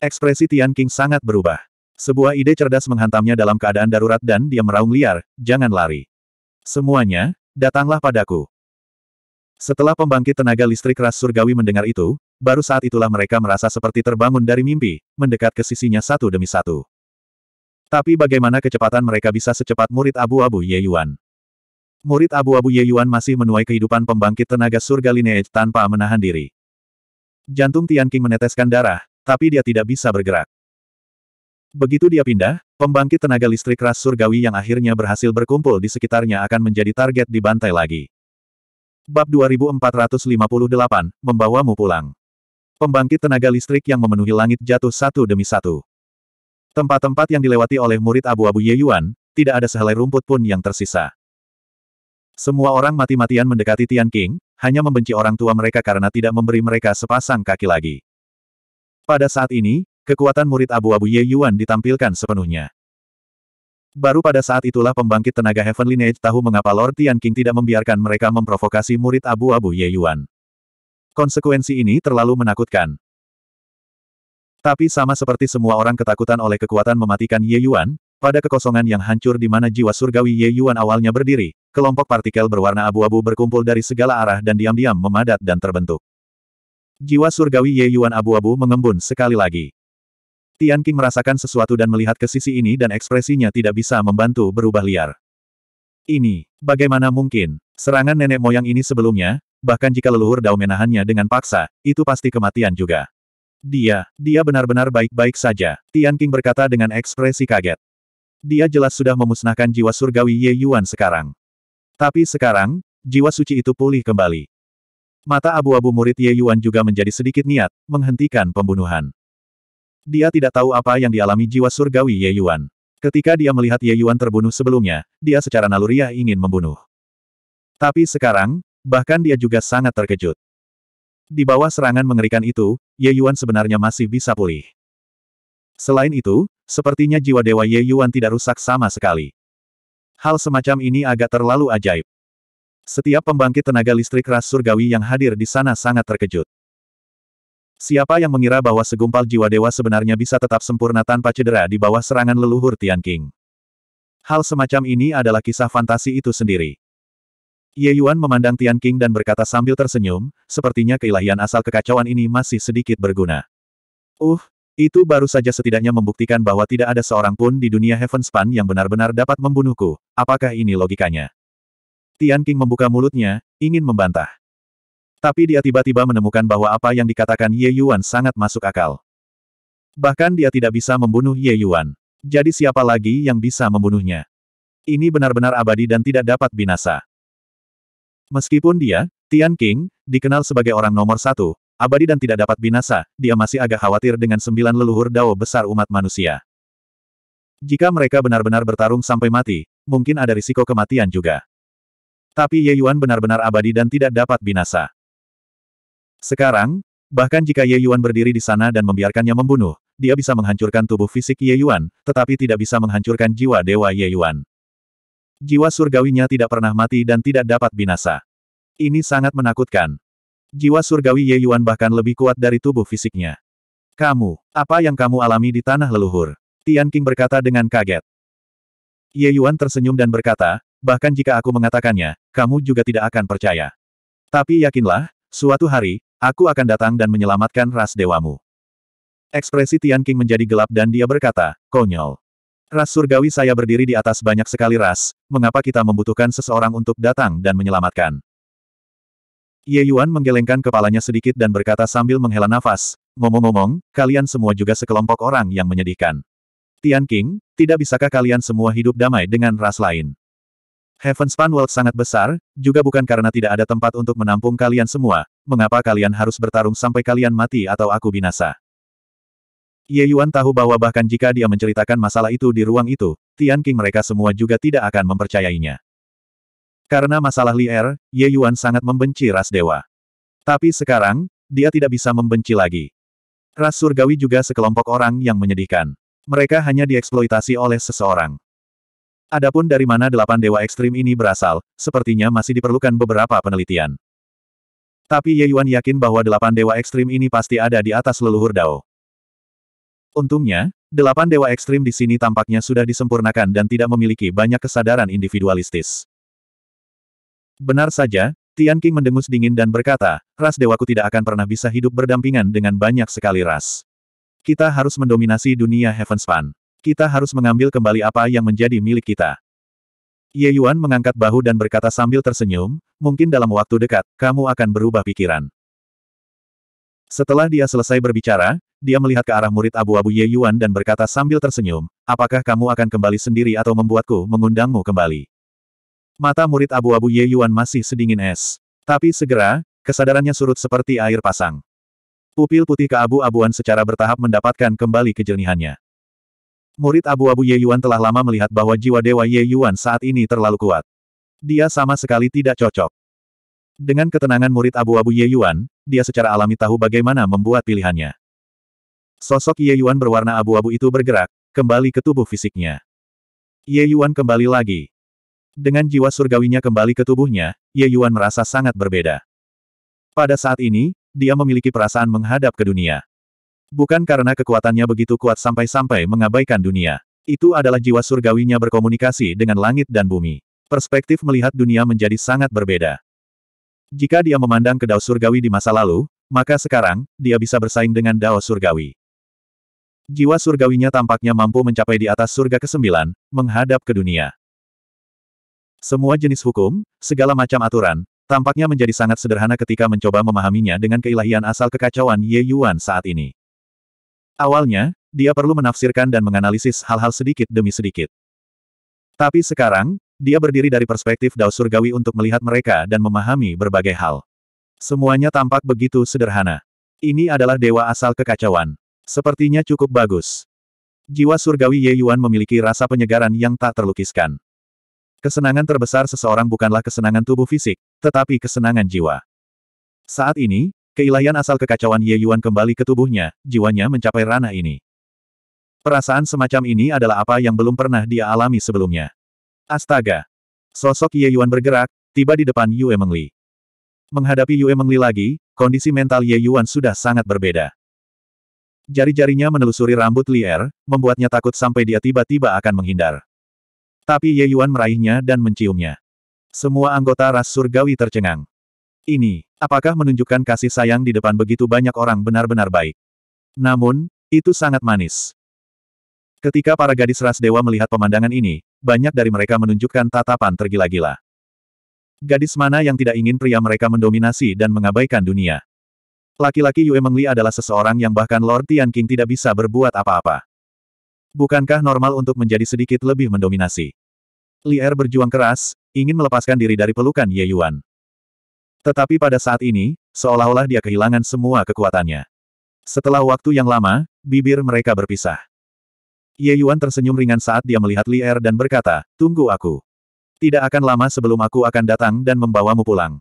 Ekspresi Tian King sangat berubah. Sebuah ide cerdas menghantamnya dalam keadaan darurat dan dia meraung liar, jangan lari. Semuanya, datanglah padaku. Setelah pembangkit tenaga listrik ras surgawi mendengar itu, baru saat itulah mereka merasa seperti terbangun dari mimpi, mendekat ke sisinya satu demi satu. Tapi bagaimana kecepatan mereka bisa secepat murid abu-abu Ye Yuan? Murid abu-abu Ye Yuan masih menuai kehidupan pembangkit tenaga surga lineage tanpa menahan diri. Jantung Tian King meneteskan darah, tapi dia tidak bisa bergerak. Begitu dia pindah, pembangkit tenaga listrik ras surgawi yang akhirnya berhasil berkumpul di sekitarnya akan menjadi target di dibantai lagi. Bab 2458, Membawamu Pulang. Pembangkit tenaga listrik yang memenuhi langit jatuh satu demi satu. Tempat-tempat yang dilewati oleh murid abu-abu Ye Yuan, tidak ada sehelai rumput pun yang tersisa. Semua orang mati-matian mendekati Tian King, hanya membenci orang tua mereka karena tidak memberi mereka sepasang kaki lagi. Pada saat ini, kekuatan murid abu-abu Ye Yuan ditampilkan sepenuhnya. Baru pada saat itulah pembangkit tenaga Heaven Lineage tahu mengapa Lord Tian King tidak membiarkan mereka memprovokasi murid abu-abu Ye Yuan. Konsekuensi ini terlalu menakutkan. Tapi sama seperti semua orang ketakutan oleh kekuatan mematikan Ye Yuan, pada kekosongan yang hancur di mana jiwa surgawi Ye Yuan awalnya berdiri, kelompok partikel berwarna abu-abu berkumpul dari segala arah dan diam-diam memadat dan terbentuk. Jiwa surgawi Ye Yuan abu-abu mengembun sekali lagi. Tian King merasakan sesuatu dan melihat ke sisi ini dan ekspresinya tidak bisa membantu berubah liar. Ini, bagaimana mungkin? Serangan nenek moyang ini sebelumnya, bahkan jika leluhur Dao menahannya dengan paksa, itu pasti kematian juga. Dia, dia benar-benar baik-baik saja, Tian King berkata dengan ekspresi kaget. Dia jelas sudah memusnahkan jiwa surgawi Ye Yuan sekarang. Tapi sekarang, jiwa suci itu pulih kembali. Mata abu-abu murid Ye Yuan juga menjadi sedikit niat, menghentikan pembunuhan. Dia tidak tahu apa yang dialami jiwa surgawi Ye Yuan. Ketika dia melihat Ye Yuan terbunuh sebelumnya, dia secara naluriah ingin membunuh. Tapi sekarang, bahkan dia juga sangat terkejut. Di bawah serangan mengerikan itu, Ye Yuan sebenarnya masih bisa pulih. Selain itu, Sepertinya jiwa Dewa Ye Yuan tidak rusak sama sekali. Hal semacam ini agak terlalu ajaib. Setiap pembangkit tenaga listrik ras surgawi yang hadir di sana sangat terkejut. Siapa yang mengira bahwa segumpal jiwa dewa sebenarnya bisa tetap sempurna tanpa cedera di bawah serangan leluhur Tian King? Hal semacam ini adalah kisah fantasi itu sendiri. Ye Yuan memandang Tian King dan berkata sambil tersenyum, sepertinya keilahian asal kekacauan ini masih sedikit berguna. Uh, itu baru saja setidaknya membuktikan bahwa tidak ada seorang pun di dunia Heavenspan yang benar-benar dapat membunuhku. Apakah ini logikanya? Tian King membuka mulutnya, ingin membantah. Tapi dia tiba-tiba menemukan bahwa apa yang dikatakan Ye Yuan sangat masuk akal. Bahkan dia tidak bisa membunuh Ye Yuan. Jadi siapa lagi yang bisa membunuhnya? Ini benar-benar abadi dan tidak dapat binasa. Meskipun dia, Tian King, dikenal sebagai orang nomor satu, Abadi dan tidak dapat binasa, dia masih agak khawatir dengan sembilan leluhur dao besar umat manusia. Jika mereka benar-benar bertarung sampai mati, mungkin ada risiko kematian juga. Tapi Ye Yuan benar-benar abadi dan tidak dapat binasa. Sekarang, bahkan jika Ye Yuan berdiri di sana dan membiarkannya membunuh, dia bisa menghancurkan tubuh fisik Ye Yuan, tetapi tidak bisa menghancurkan jiwa dewa Ye Yuan. Jiwa surgawinya tidak pernah mati dan tidak dapat binasa. Ini sangat menakutkan. Jiwa surgawi Ye Yuan bahkan lebih kuat dari tubuh fisiknya. Kamu, apa yang kamu alami di tanah leluhur? Tian King berkata dengan kaget. Ye Yuan tersenyum dan berkata, bahkan jika aku mengatakannya, kamu juga tidak akan percaya. Tapi yakinlah, suatu hari, aku akan datang dan menyelamatkan ras dewamu. Ekspresi Tian King menjadi gelap dan dia berkata, konyol. Ras surgawi saya berdiri di atas banyak sekali ras, mengapa kita membutuhkan seseorang untuk datang dan menyelamatkan? Ye Yuan menggelengkan kepalanya sedikit dan berkata sambil menghela nafas, ngomong-ngomong, kalian semua juga sekelompok orang yang menyedihkan. Tian King, tidak bisakah kalian semua hidup damai dengan ras lain? Heaven Span World sangat besar, juga bukan karena tidak ada tempat untuk menampung kalian semua, mengapa kalian harus bertarung sampai kalian mati atau aku binasa? Ye Yuan tahu bahwa bahkan jika dia menceritakan masalah itu di ruang itu, Tian King mereka semua juga tidak akan mempercayainya. Karena masalah Lier, Ye Yuan sangat membenci ras dewa. Tapi sekarang, dia tidak bisa membenci lagi. Ras surgawi juga sekelompok orang yang menyedihkan. Mereka hanya dieksploitasi oleh seseorang. Adapun dari mana delapan dewa ekstrim ini berasal, sepertinya masih diperlukan beberapa penelitian. Tapi Ye Yuan yakin bahwa delapan dewa ekstrim ini pasti ada di atas leluhur Dao. Untungnya, delapan dewa ekstrim di sini tampaknya sudah disempurnakan dan tidak memiliki banyak kesadaran individualistis. Benar saja, Tian Qing mendengus dingin dan berkata, ras dewaku tidak akan pernah bisa hidup berdampingan dengan banyak sekali ras. Kita harus mendominasi dunia Heavenspan. Kita harus mengambil kembali apa yang menjadi milik kita. Ye Yuan mengangkat bahu dan berkata sambil tersenyum, mungkin dalam waktu dekat, kamu akan berubah pikiran. Setelah dia selesai berbicara, dia melihat ke arah murid abu-abu Ye Yuan dan berkata sambil tersenyum, apakah kamu akan kembali sendiri atau membuatku mengundangmu kembali? Mata murid abu-abu Ye Yuan masih sedingin es. Tapi segera, kesadarannya surut seperti air pasang. Pupil putih keabu-abuan secara bertahap mendapatkan kembali kejernihannya. Murid abu-abu Ye Yuan telah lama melihat bahwa jiwa dewa Ye Yuan saat ini terlalu kuat. Dia sama sekali tidak cocok. Dengan ketenangan murid abu-abu Ye Yuan, dia secara alami tahu bagaimana membuat pilihannya. Sosok Ye Yuan berwarna abu-abu itu bergerak, kembali ke tubuh fisiknya. Ye Yuan kembali lagi. Dengan jiwa surgawinya kembali ke tubuhnya, Ye Yuan merasa sangat berbeda. Pada saat ini, dia memiliki perasaan menghadap ke dunia. Bukan karena kekuatannya begitu kuat sampai-sampai mengabaikan dunia. Itu adalah jiwa surgawinya berkomunikasi dengan langit dan bumi. Perspektif melihat dunia menjadi sangat berbeda. Jika dia memandang ke Dao Surgawi di masa lalu, maka sekarang, dia bisa bersaing dengan Dao Surgawi. Jiwa surgawinya tampaknya mampu mencapai di atas surga ke-9, menghadap ke dunia. Semua jenis hukum, segala macam aturan, tampaknya menjadi sangat sederhana ketika mencoba memahaminya dengan keilahian asal kekacauan Ye Yuan saat ini. Awalnya, dia perlu menafsirkan dan menganalisis hal-hal sedikit demi sedikit. Tapi sekarang, dia berdiri dari perspektif Dao Surgawi untuk melihat mereka dan memahami berbagai hal. Semuanya tampak begitu sederhana. Ini adalah dewa asal kekacauan. Sepertinya cukup bagus. Jiwa surgawi Ye Yuan memiliki rasa penyegaran yang tak terlukiskan. Kesenangan terbesar seseorang bukanlah kesenangan tubuh fisik, tetapi kesenangan jiwa. Saat ini, keilahian asal kekacauan Ye Yuan kembali ke tubuhnya, jiwanya mencapai ranah ini. Perasaan semacam ini adalah apa yang belum pernah dia alami sebelumnya. Astaga! Sosok Ye Yuan bergerak, tiba di depan Yue Mengli. Menghadapi Yue Mengli lagi, kondisi mental Ye Yuan sudah sangat berbeda. Jari-jarinya menelusuri rambut Li er, membuatnya takut sampai dia tiba-tiba akan menghindar. Tapi Ye Yuan meraihnya dan menciumnya. Semua anggota ras surgawi tercengang. Ini, apakah menunjukkan kasih sayang di depan begitu banyak orang benar-benar baik? Namun, itu sangat manis. Ketika para gadis ras dewa melihat pemandangan ini, banyak dari mereka menunjukkan tatapan tergila-gila. Gadis mana yang tidak ingin pria mereka mendominasi dan mengabaikan dunia? Laki-laki Yue Mengli adalah seseorang yang bahkan Lord Tian King tidak bisa berbuat apa-apa. Bukankah normal untuk menjadi sedikit lebih mendominasi? Li Er berjuang keras, ingin melepaskan diri dari pelukan Ye Yuan. Tetapi pada saat ini, seolah-olah dia kehilangan semua kekuatannya. Setelah waktu yang lama, bibir mereka berpisah. Ye Yuan tersenyum ringan saat dia melihat Li Er dan berkata, Tunggu aku. Tidak akan lama sebelum aku akan datang dan membawamu pulang.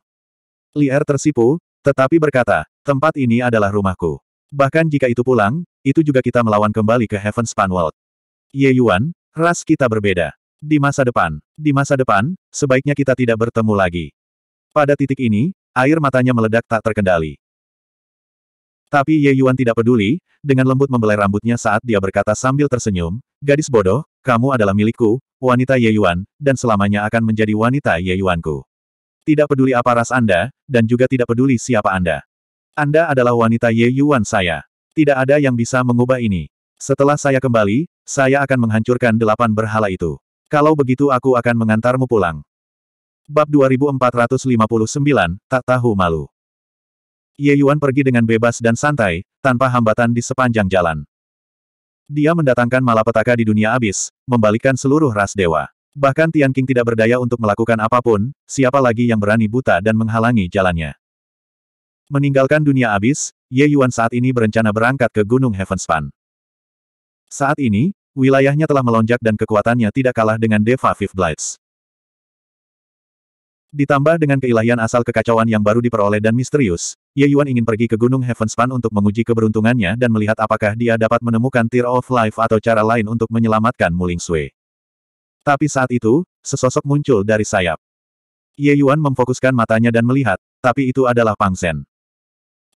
Li Er tersipu, tetapi berkata, tempat ini adalah rumahku. Bahkan jika itu pulang, itu juga kita melawan kembali ke Heaven Span World. Ye Yuan, ras kita berbeda. Di masa depan, di masa depan, sebaiknya kita tidak bertemu lagi. Pada titik ini, air matanya meledak tak terkendali. Tapi Ye Yuan tidak peduli, dengan lembut membelai rambutnya saat dia berkata sambil tersenyum, Gadis bodoh, kamu adalah milikku, wanita Ye Yuan, dan selamanya akan menjadi wanita Ye Yuanku. Tidak peduli apa ras Anda, dan juga tidak peduli siapa Anda. Anda adalah wanita Ye Yuan saya. Tidak ada yang bisa mengubah ini. Setelah saya kembali, saya akan menghancurkan delapan berhala itu. Kalau begitu aku akan mengantarmu pulang. Bab 2459, Tak Tahu Malu Ye Yuan pergi dengan bebas dan santai, tanpa hambatan di sepanjang jalan. Dia mendatangkan malapetaka di dunia abis, membalikkan seluruh ras dewa. Bahkan Tian King tidak berdaya untuk melakukan apapun, siapa lagi yang berani buta dan menghalangi jalannya. Meninggalkan dunia abis, Ye Yuan saat ini berencana berangkat ke Gunung Heavenspan. Saat ini, wilayahnya telah melonjak dan kekuatannya tidak kalah dengan Deva Fifth Blades. Ditambah dengan keilahian asal kekacauan yang baru diperoleh dan misterius, Ye Yuan ingin pergi ke Gunung Heavenspan untuk menguji keberuntungannya dan melihat apakah dia dapat menemukan Tear of Life atau cara lain untuk menyelamatkan Muling Sui. Tapi saat itu, sesosok muncul dari sayap. Ye Yuan memfokuskan matanya dan melihat, tapi itu adalah Pang Sen.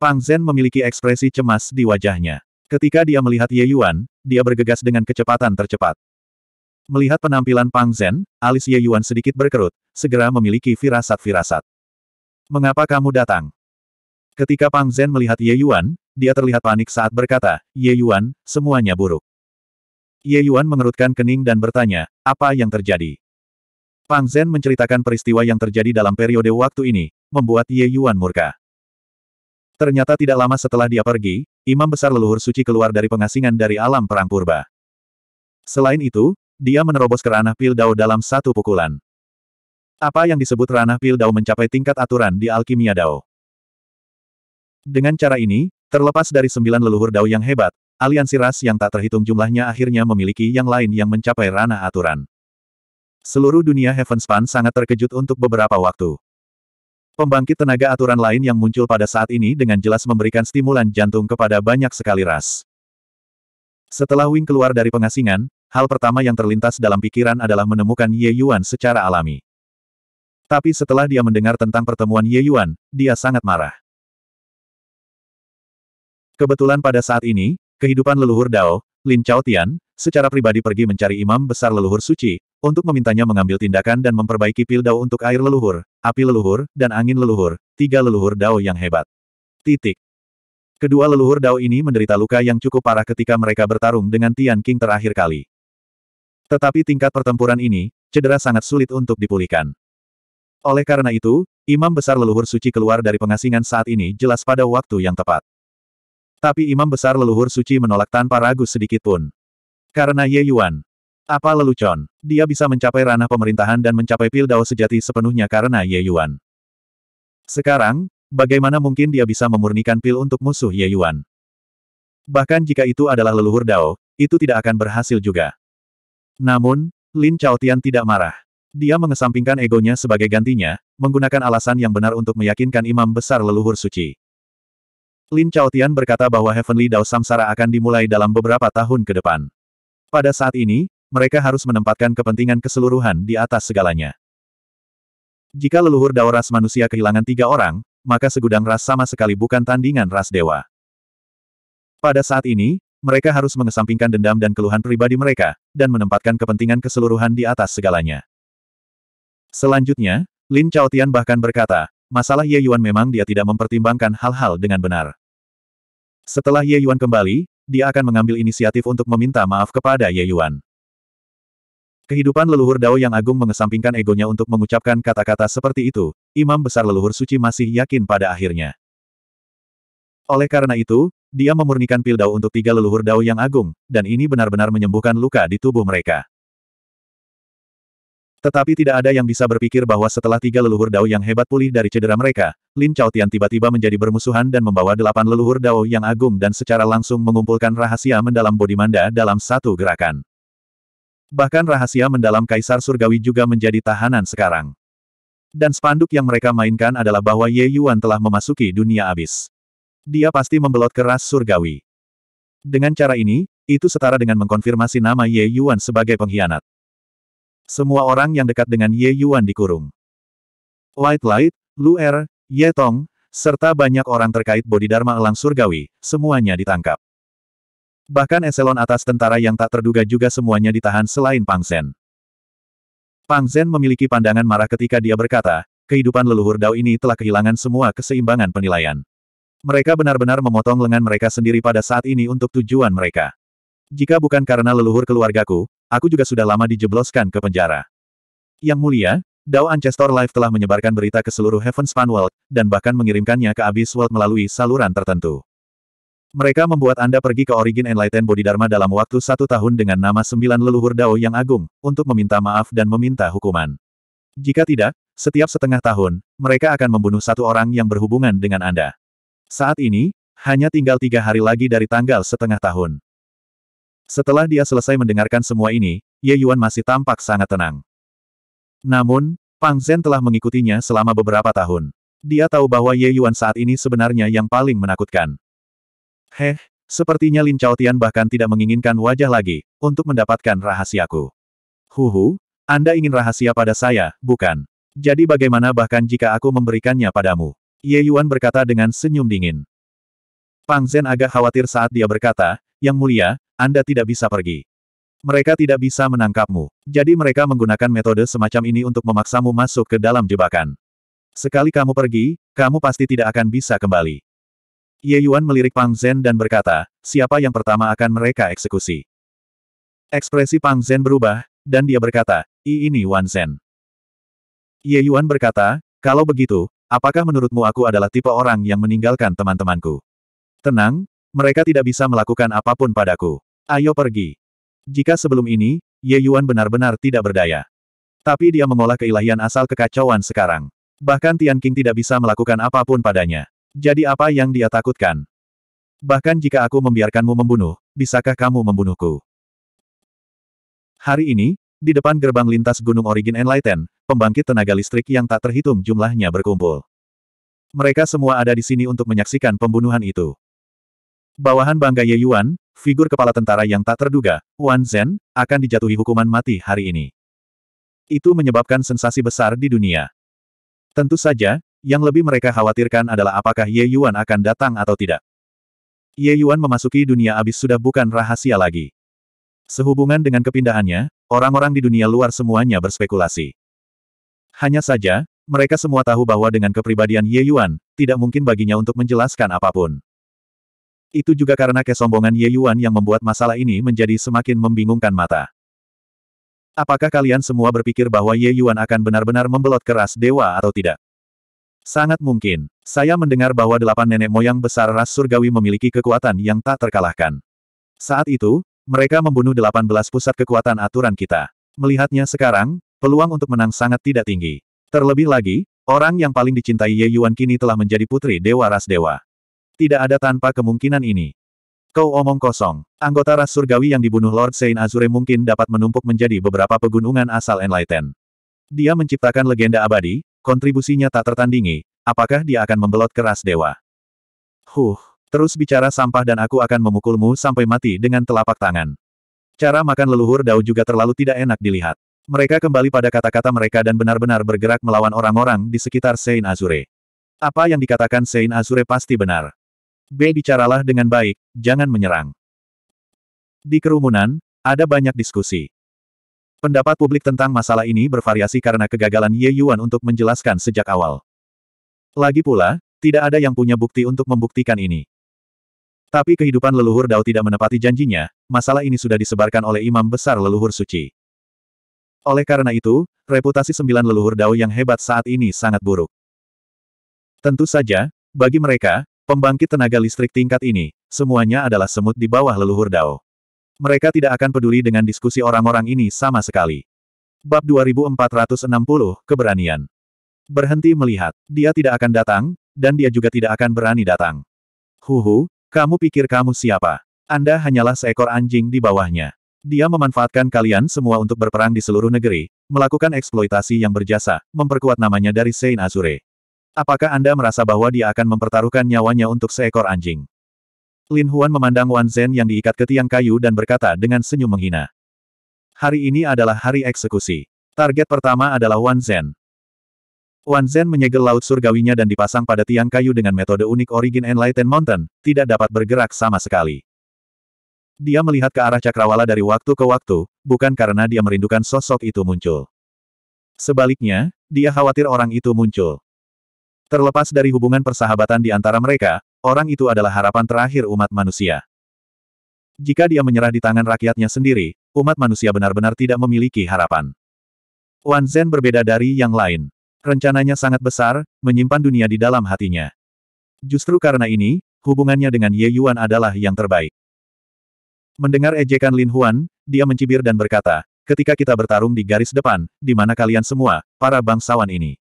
Pang Zhen memiliki ekspresi cemas di wajahnya. Ketika dia melihat Ye Yuan, dia bergegas dengan kecepatan tercepat. Melihat penampilan Pang Zhen, alis Ye Yuan sedikit berkerut, segera memiliki firasat-firasat. Mengapa kamu datang? Ketika Pang Zhen melihat Ye Yuan, dia terlihat panik saat berkata, Ye Yuan, semuanya buruk. Ye Yuan mengerutkan kening dan bertanya, apa yang terjadi? Pang Zhen menceritakan peristiwa yang terjadi dalam periode waktu ini, membuat Ye Yuan murka. Ternyata tidak lama setelah dia pergi, Imam Besar Leluhur Suci keluar dari pengasingan dari alam perang purba. Selain itu, dia menerobos ke ranah Pildau dalam satu pukulan. Apa yang disebut ranah pil Pildau mencapai tingkat aturan di alkimia Dao. Dengan cara ini, terlepas dari sembilan leluhur Dao yang hebat, aliansi ras yang tak terhitung jumlahnya akhirnya memiliki yang lain yang mencapai ranah aturan. Seluruh dunia Heavenspan sangat terkejut untuk beberapa waktu. Pembangkit tenaga aturan lain yang muncul pada saat ini dengan jelas memberikan stimulan jantung kepada banyak sekali ras. Setelah Wing keluar dari pengasingan, hal pertama yang terlintas dalam pikiran adalah menemukan Ye Yuan secara alami. Tapi setelah dia mendengar tentang pertemuan Ye Yuan, dia sangat marah. Kebetulan pada saat ini, kehidupan leluhur Dao, Lin Chao Tian, secara pribadi pergi mencari imam besar leluhur suci, untuk memintanya mengambil tindakan dan memperbaiki pil Dao untuk air leluhur, api leluhur, dan angin leluhur, tiga leluhur dao yang hebat. Titik. Kedua leluhur dao ini menderita luka yang cukup parah ketika mereka bertarung dengan Tian King terakhir kali. Tetapi tingkat pertempuran ini, cedera sangat sulit untuk dipulihkan. Oleh karena itu, Imam Besar Leluhur Suci keluar dari pengasingan saat ini jelas pada waktu yang tepat. Tapi Imam Besar Leluhur Suci menolak tanpa ragu sedikit pun. Karena Ye Yuan, apa lelucon? Dia bisa mencapai ranah pemerintahan dan mencapai pil Dao sejati sepenuhnya karena Ye Yuan. Sekarang, bagaimana mungkin dia bisa memurnikan pil untuk musuh Ye Yuan? Bahkan jika itu adalah leluhur Dao, itu tidak akan berhasil juga. Namun, Lin Chaotian tidak marah. Dia mengesampingkan egonya sebagai gantinya, menggunakan alasan yang benar untuk meyakinkan imam besar leluhur suci. Lin Chaotian berkata bahwa Heavenly Dao Samsara akan dimulai dalam beberapa tahun ke depan. Pada saat ini, mereka harus menempatkan kepentingan keseluruhan di atas segalanya. Jika leluhur dao ras manusia kehilangan tiga orang, maka segudang ras sama sekali bukan tandingan ras dewa. Pada saat ini, mereka harus mengesampingkan dendam dan keluhan pribadi mereka, dan menempatkan kepentingan keseluruhan di atas segalanya. Selanjutnya, Lin Chaotian bahkan berkata, masalah Ye Yuan memang dia tidak mempertimbangkan hal-hal dengan benar. Setelah Ye Yuan kembali, dia akan mengambil inisiatif untuk meminta maaf kepada Ye Yuan. Kehidupan leluhur Dao yang agung mengesampingkan egonya untuk mengucapkan kata-kata seperti itu, Imam Besar Leluhur Suci masih yakin pada akhirnya. Oleh karena itu, dia memurnikan pil Dao untuk tiga leluhur Dao yang agung, dan ini benar-benar menyembuhkan luka di tubuh mereka. Tetapi tidak ada yang bisa berpikir bahwa setelah tiga leluhur Dao yang hebat pulih dari cedera mereka, Lin Tian tiba-tiba menjadi bermusuhan dan membawa delapan leluhur Dao yang agung dan secara langsung mengumpulkan rahasia mendalam Bodhimanda dalam satu gerakan. Bahkan rahasia mendalam Kaisar Surgawi juga menjadi tahanan sekarang. Dan spanduk yang mereka mainkan adalah bahwa Ye Yuan telah memasuki dunia abis. Dia pasti membelot keras Surgawi. Dengan cara ini, itu setara dengan mengkonfirmasi nama Ye Yuan sebagai pengkhianat. Semua orang yang dekat dengan Ye Yuan dikurung. White Light, Lu Er, Ye Tong, serta banyak orang terkait Bodhidharma Elang Surgawi, semuanya ditangkap. Bahkan eselon atas tentara yang tak terduga juga semuanya ditahan selain Pang Zen. Pang Zen memiliki pandangan marah ketika dia berkata, kehidupan leluhur Dao ini telah kehilangan semua keseimbangan penilaian. Mereka benar-benar memotong lengan mereka sendiri pada saat ini untuk tujuan mereka. Jika bukan karena leluhur keluargaku, aku juga sudah lama dijebloskan ke penjara. Yang mulia, Dao Ancestor Life telah menyebarkan berita ke seluruh Heavenspan World, dan bahkan mengirimkannya ke Abyss World melalui saluran tertentu. Mereka membuat Anda pergi ke Origin Enlightened Bodhidharma dalam waktu satu tahun dengan nama sembilan leluhur Dao yang agung, untuk meminta maaf dan meminta hukuman. Jika tidak, setiap setengah tahun, mereka akan membunuh satu orang yang berhubungan dengan Anda. Saat ini, hanya tinggal tiga hari lagi dari tanggal setengah tahun. Setelah dia selesai mendengarkan semua ini, Ye Yuan masih tampak sangat tenang. Namun, Pang Zhen telah mengikutinya selama beberapa tahun. Dia tahu bahwa Ye Yuan saat ini sebenarnya yang paling menakutkan. Heh, sepertinya Lin Tian bahkan tidak menginginkan wajah lagi, untuk mendapatkan rahasiaku. Huhu, Anda ingin rahasia pada saya, bukan? Jadi bagaimana bahkan jika aku memberikannya padamu? Ye Yuan berkata dengan senyum dingin. Pang Zhen agak khawatir saat dia berkata, Yang mulia, Anda tidak bisa pergi. Mereka tidak bisa menangkapmu. Jadi mereka menggunakan metode semacam ini untuk memaksamu masuk ke dalam jebakan. Sekali kamu pergi, kamu pasti tidak akan bisa kembali. Ye Yuan melirik Pang Zhen dan berkata, siapa yang pertama akan mereka eksekusi? Ekspresi Pang Zhen berubah, dan dia berkata, I ini Wan Zhen. Ye Yuan berkata, kalau begitu, apakah menurutmu aku adalah tipe orang yang meninggalkan teman-temanku? Tenang, mereka tidak bisa melakukan apapun padaku. Ayo pergi. Jika sebelum ini, Ye Yuan benar-benar tidak berdaya. Tapi dia mengolah keilahian asal kekacauan sekarang. Bahkan Tian King tidak bisa melakukan apapun padanya. Jadi apa yang dia takutkan? Bahkan jika aku membiarkanmu membunuh, bisakah kamu membunuhku? Hari ini, di depan gerbang lintas Gunung Origin Enlighten, pembangkit tenaga listrik yang tak terhitung jumlahnya berkumpul. Mereka semua ada di sini untuk menyaksikan pembunuhan itu. Bawahan bangga Ye Yuan, figur kepala tentara yang tak terduga, Wan Zhen, akan dijatuhi hukuman mati hari ini. Itu menyebabkan sensasi besar di dunia. Tentu saja, yang lebih mereka khawatirkan adalah apakah Ye Yuan akan datang atau tidak. Ye Yuan memasuki dunia abis sudah bukan rahasia lagi. Sehubungan dengan kepindahannya, orang-orang di dunia luar semuanya berspekulasi. Hanya saja, mereka semua tahu bahwa dengan kepribadian Ye Yuan, tidak mungkin baginya untuk menjelaskan apapun. Itu juga karena kesombongan Ye Yuan yang membuat masalah ini menjadi semakin membingungkan mata. Apakah kalian semua berpikir bahwa Ye Yuan akan benar-benar membelot keras dewa atau tidak? Sangat mungkin. Saya mendengar bahwa delapan nenek moyang besar ras surgawi memiliki kekuatan yang tak terkalahkan. Saat itu, mereka membunuh delapan belas pusat kekuatan aturan kita. Melihatnya sekarang, peluang untuk menang sangat tidak tinggi. Terlebih lagi, orang yang paling dicintai Ye Yuan kini telah menjadi putri dewa ras dewa. Tidak ada tanpa kemungkinan ini. Kau omong kosong. Anggota ras surgawi yang dibunuh Lord Saint Azure mungkin dapat menumpuk menjadi beberapa pegunungan asal Enlighten. Dia menciptakan legenda abadi, Kontribusinya tak tertandingi, apakah dia akan membelot keras dewa? Huh, terus bicara sampah dan aku akan memukulmu sampai mati dengan telapak tangan. Cara makan leluhur Dao juga terlalu tidak enak dilihat. Mereka kembali pada kata-kata mereka dan benar-benar bergerak melawan orang-orang di sekitar Sein Azure. Apa yang dikatakan Sein Azure pasti benar. B. Bicaralah dengan baik, jangan menyerang. Di kerumunan, ada banyak diskusi. Pendapat publik tentang masalah ini bervariasi karena kegagalan Ye Yuan untuk menjelaskan sejak awal. Lagi pula, tidak ada yang punya bukti untuk membuktikan ini. Tapi kehidupan leluhur Dao tidak menepati janjinya, masalah ini sudah disebarkan oleh imam besar leluhur suci. Oleh karena itu, reputasi sembilan leluhur Dao yang hebat saat ini sangat buruk. Tentu saja, bagi mereka, pembangkit tenaga listrik tingkat ini, semuanya adalah semut di bawah leluhur Dao. Mereka tidak akan peduli dengan diskusi orang-orang ini sama sekali. Bab 2460, Keberanian. Berhenti melihat. Dia tidak akan datang, dan dia juga tidak akan berani datang. Huhu, kamu pikir kamu siapa? Anda hanyalah seekor anjing di bawahnya. Dia memanfaatkan kalian semua untuk berperang di seluruh negeri, melakukan eksploitasi yang berjasa, memperkuat namanya dari Saint Azure. Apakah Anda merasa bahwa dia akan mempertaruhkan nyawanya untuk seekor anjing? Lin Huan memandang Wan Zhen yang diikat ke tiang kayu dan berkata dengan senyum menghina. Hari ini adalah hari eksekusi. Target pertama adalah Wan Zhen. Wan Zhen menyegel laut surgawinya dan dipasang pada tiang kayu dengan metode unik Origin Enlightened Mountain, tidak dapat bergerak sama sekali. Dia melihat ke arah cakrawala dari waktu ke waktu, bukan karena dia merindukan sosok itu muncul. Sebaliknya, dia khawatir orang itu muncul. Terlepas dari hubungan persahabatan di antara mereka, Orang itu adalah harapan terakhir umat manusia. Jika dia menyerah di tangan rakyatnya sendiri, umat manusia benar-benar tidak memiliki harapan. Wan Zhen berbeda dari yang lain. Rencananya sangat besar, menyimpan dunia di dalam hatinya. Justru karena ini, hubungannya dengan Ye Yuan adalah yang terbaik. Mendengar ejekan Lin Huan, dia mencibir dan berkata, ketika kita bertarung di garis depan, di mana kalian semua, para bangsawan ini,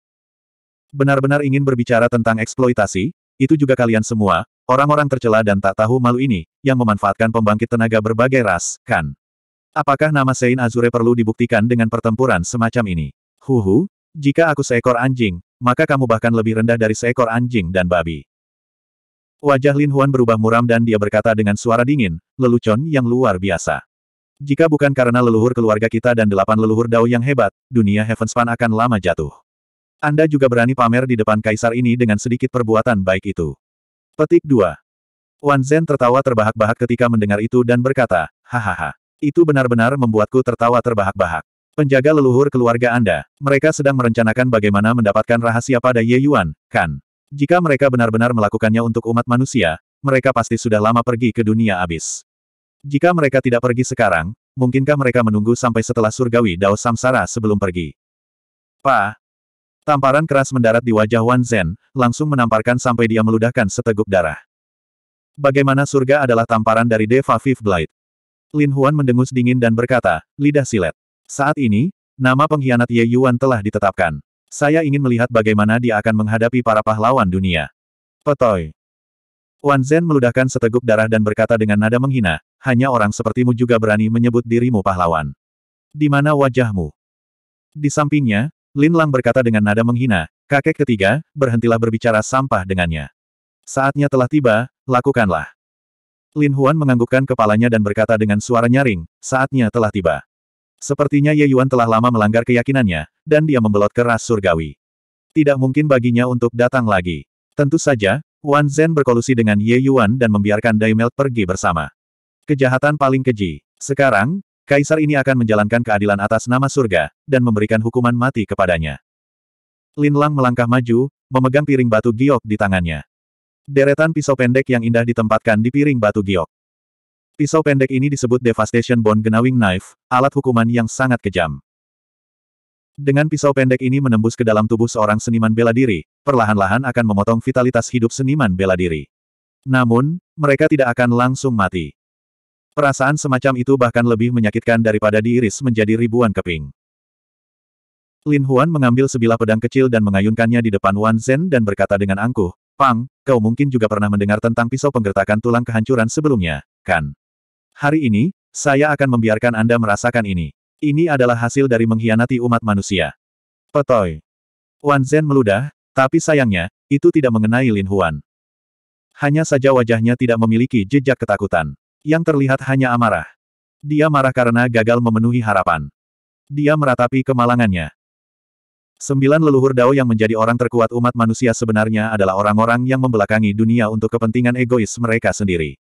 benar-benar ingin berbicara tentang eksploitasi, itu juga kalian semua, orang-orang tercela dan tak tahu malu ini, yang memanfaatkan pembangkit tenaga berbagai ras, kan? Apakah nama Sein Azure perlu dibuktikan dengan pertempuran semacam ini? Huhu, jika aku seekor anjing, maka kamu bahkan lebih rendah dari seekor anjing dan babi. Wajah Lin Huan berubah muram dan dia berkata dengan suara dingin, lelucon yang luar biasa. Jika bukan karena leluhur keluarga kita dan delapan leluhur Dao yang hebat, dunia Heavenspan akan lama jatuh. Anda juga berani pamer di depan kaisar ini dengan sedikit perbuatan baik itu. Petik 2. Wan Zhen tertawa terbahak-bahak ketika mendengar itu dan berkata, Hahaha, itu benar-benar membuatku tertawa terbahak-bahak. Penjaga leluhur keluarga Anda, mereka sedang merencanakan bagaimana mendapatkan rahasia pada Ye Yuan, kan? Jika mereka benar-benar melakukannya untuk umat manusia, mereka pasti sudah lama pergi ke dunia abis. Jika mereka tidak pergi sekarang, mungkinkah mereka menunggu sampai setelah surgawi Dao Samsara sebelum pergi? Pa, Tamparan keras mendarat di wajah Wan Zhen, langsung menamparkan sampai dia meludahkan seteguk darah. Bagaimana surga adalah tamparan dari Deva Fifth Blade. Lin Huan mendengus dingin dan berkata, lidah silet. Saat ini, nama pengkhianat Ye Yuan telah ditetapkan. Saya ingin melihat bagaimana dia akan menghadapi para pahlawan dunia. Petoy. Wan Zhen meludahkan seteguk darah dan berkata dengan nada menghina, hanya orang sepertimu juga berani menyebut dirimu pahlawan. Di mana wajahmu? Di sampingnya, Lin Lang berkata dengan nada menghina, kakek ketiga, berhentilah berbicara sampah dengannya. Saatnya telah tiba, lakukanlah. Lin Huan menganggukkan kepalanya dan berkata dengan suara nyaring, saatnya telah tiba. Sepertinya Ye Yuan telah lama melanggar keyakinannya, dan dia membelot keras surgawi. Tidak mungkin baginya untuk datang lagi. Tentu saja, Wan Zhen berkolusi dengan Ye Yuan dan membiarkan Daimel pergi bersama. Kejahatan paling keji. Sekarang, Kaisar ini akan menjalankan keadilan atas nama surga, dan memberikan hukuman mati kepadanya. Lin Lang melangkah maju, memegang piring batu giok di tangannya. Deretan pisau pendek yang indah ditempatkan di piring batu giok. Pisau pendek ini disebut Devastation Bone Genawing Knife, alat hukuman yang sangat kejam. Dengan pisau pendek ini menembus ke dalam tubuh seorang seniman bela diri, perlahan-lahan akan memotong vitalitas hidup seniman bela diri. Namun, mereka tidak akan langsung mati. Perasaan semacam itu bahkan lebih menyakitkan daripada diiris menjadi ribuan keping. Lin Huan mengambil sebilah pedang kecil dan mengayunkannya di depan Wan Zhen dan berkata dengan angkuh, Pang, kau mungkin juga pernah mendengar tentang pisau penggertakan tulang kehancuran sebelumnya, kan? Hari ini, saya akan membiarkan Anda merasakan ini. Ini adalah hasil dari mengkhianati umat manusia. Petoy. Wan Zhen meludah, tapi sayangnya, itu tidak mengenai Lin Huan. Hanya saja wajahnya tidak memiliki jejak ketakutan. Yang terlihat hanya amarah. Dia marah karena gagal memenuhi harapan. Dia meratapi kemalangannya. Sembilan leluhur Dao yang menjadi orang terkuat umat manusia sebenarnya adalah orang-orang yang membelakangi dunia untuk kepentingan egois mereka sendiri.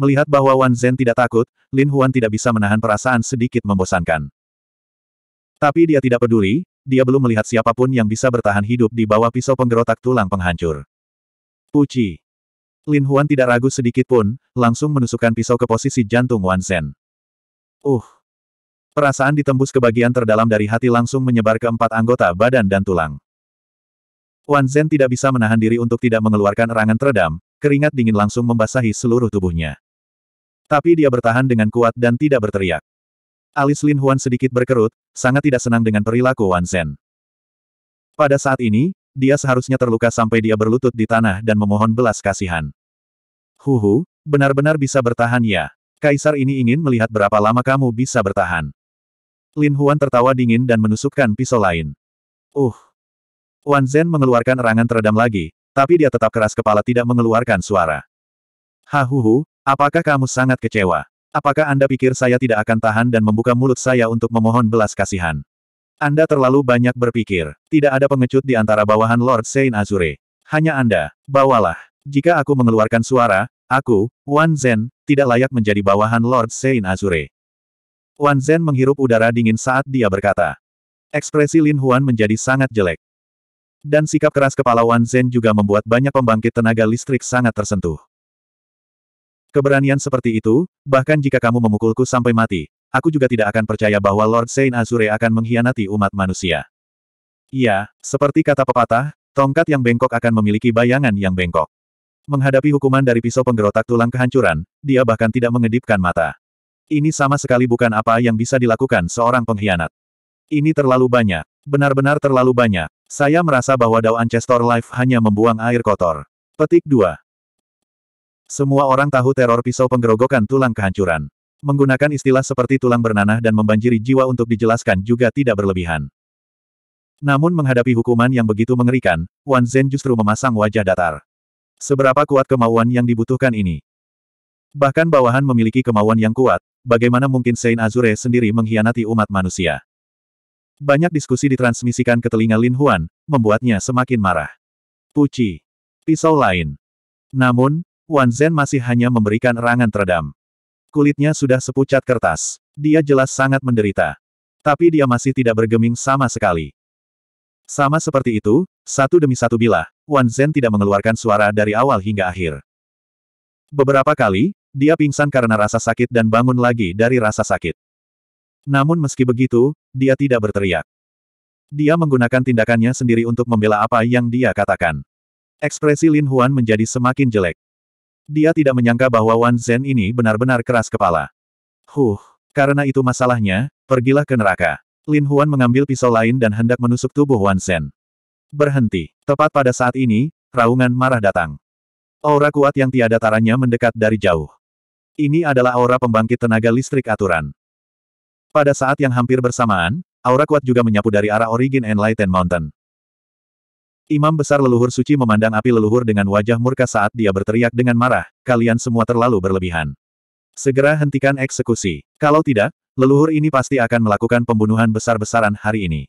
Melihat bahwa Wan Zhen tidak takut, Lin Huan tidak bisa menahan perasaan sedikit membosankan. Tapi dia tidak peduli, dia belum melihat siapapun yang bisa bertahan hidup di bawah pisau penggerotak tulang penghancur. Puci. Lin Huan tidak ragu sedikit pun, langsung menusukkan pisau ke posisi jantung Wan Zhen. Uh! Perasaan ditembus ke bagian terdalam dari hati langsung menyebar ke empat anggota badan dan tulang. Wan Zhen tidak bisa menahan diri untuk tidak mengeluarkan erangan teredam, keringat dingin langsung membasahi seluruh tubuhnya. Tapi dia bertahan dengan kuat dan tidak berteriak. Alis Lin Huan sedikit berkerut, sangat tidak senang dengan perilaku Wan Zhen. Pada saat ini, dia seharusnya terluka sampai dia berlutut di tanah dan memohon belas kasihan. Huhu, benar-benar bisa bertahan ya. Kaisar ini ingin melihat berapa lama kamu bisa bertahan. Lin Huan tertawa dingin dan menusukkan pisau lain. Uh. Wan Zhen mengeluarkan erangan teredam lagi, tapi dia tetap keras kepala tidak mengeluarkan suara. Hahuhu, apakah kamu sangat kecewa? Apakah Anda pikir saya tidak akan tahan dan membuka mulut saya untuk memohon belas kasihan? Anda terlalu banyak berpikir. Tidak ada pengecut di antara bawahan Lord Saint Azure. Hanya Anda. Bawalah. Jika aku mengeluarkan suara, aku, Wan Zen, tidak layak menjadi bawahan Lord Saint Azure. Wan Zen menghirup udara dingin saat dia berkata. Ekspresi Lin Huan menjadi sangat jelek. Dan sikap keras kepala Wan Zen juga membuat banyak pembangkit tenaga listrik sangat tersentuh. Keberanian seperti itu, bahkan jika kamu memukulku sampai mati, aku juga tidak akan percaya bahwa Lord Saint Azure akan mengkhianati umat manusia. Iya, seperti kata pepatah, tongkat yang bengkok akan memiliki bayangan yang bengkok. Menghadapi hukuman dari pisau penggerotak tulang kehancuran, dia bahkan tidak mengedipkan mata. Ini sama sekali bukan apa yang bisa dilakukan seorang pengkhianat. Ini terlalu banyak, benar-benar terlalu banyak. Saya merasa bahwa Dao Ancestor Life hanya membuang air kotor. Petik 2. Semua orang tahu teror pisau penggerogokan tulang kehancuran. Menggunakan istilah seperti tulang bernanah dan membanjiri jiwa untuk dijelaskan juga tidak berlebihan. Namun menghadapi hukuman yang begitu mengerikan, Wan Zhen justru memasang wajah datar. Seberapa kuat kemauan yang dibutuhkan ini? Bahkan bawahan memiliki kemauan yang kuat, bagaimana mungkin Saint Azure sendiri mengkhianati umat manusia? Banyak diskusi ditransmisikan ke telinga Lin Huan, membuatnya semakin marah. Puci. Pisau lain. Namun, Wan Zhen masih hanya memberikan erangan teredam. Kulitnya sudah sepucat kertas. Dia jelas sangat menderita. Tapi dia masih tidak bergeming sama sekali. Sama seperti itu, satu demi satu bilah, Wan Zhen tidak mengeluarkan suara dari awal hingga akhir. Beberapa kali, dia pingsan karena rasa sakit dan bangun lagi dari rasa sakit. Namun meski begitu, dia tidak berteriak. Dia menggunakan tindakannya sendiri untuk membela apa yang dia katakan. Ekspresi Lin Huan menjadi semakin jelek. Dia tidak menyangka bahwa Wan Zhen ini benar-benar keras kepala. Huh, karena itu masalahnya, pergilah ke neraka. Lin Huan mengambil pisau lain dan hendak menusuk tubuh Wan Zhen. Berhenti. Tepat pada saat ini, raungan marah datang. Aura kuat yang tiada taranya mendekat dari jauh. Ini adalah aura pembangkit tenaga listrik aturan. Pada saat yang hampir bersamaan, aura kuat juga menyapu dari arah Origin Enlightened Mountain. Imam besar leluhur suci memandang api leluhur dengan wajah murka saat dia berteriak dengan marah, kalian semua terlalu berlebihan. Segera hentikan eksekusi. Kalau tidak, leluhur ini pasti akan melakukan pembunuhan besar-besaran hari ini.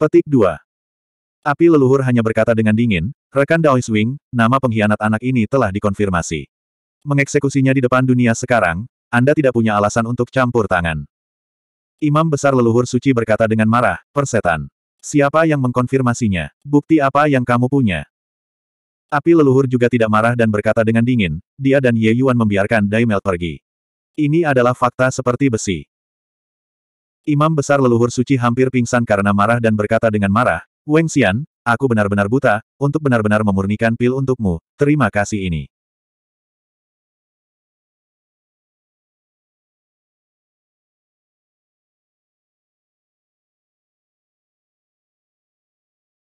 Petik 2. Api leluhur hanya berkata dengan dingin, rekan Daois Wing, nama pengkhianat anak ini telah dikonfirmasi. Mengeksekusinya di depan dunia sekarang, Anda tidak punya alasan untuk campur tangan. Imam besar leluhur suci berkata dengan marah, persetan. Siapa yang mengkonfirmasinya? Bukti apa yang kamu punya? Api leluhur juga tidak marah dan berkata dengan dingin, dia dan Ye Yuan membiarkan Daimel pergi. Ini adalah fakta seperti besi. Imam besar leluhur suci hampir pingsan karena marah dan berkata dengan marah, Weng Xian, aku benar-benar buta, untuk benar-benar memurnikan pil untukmu, terima kasih ini.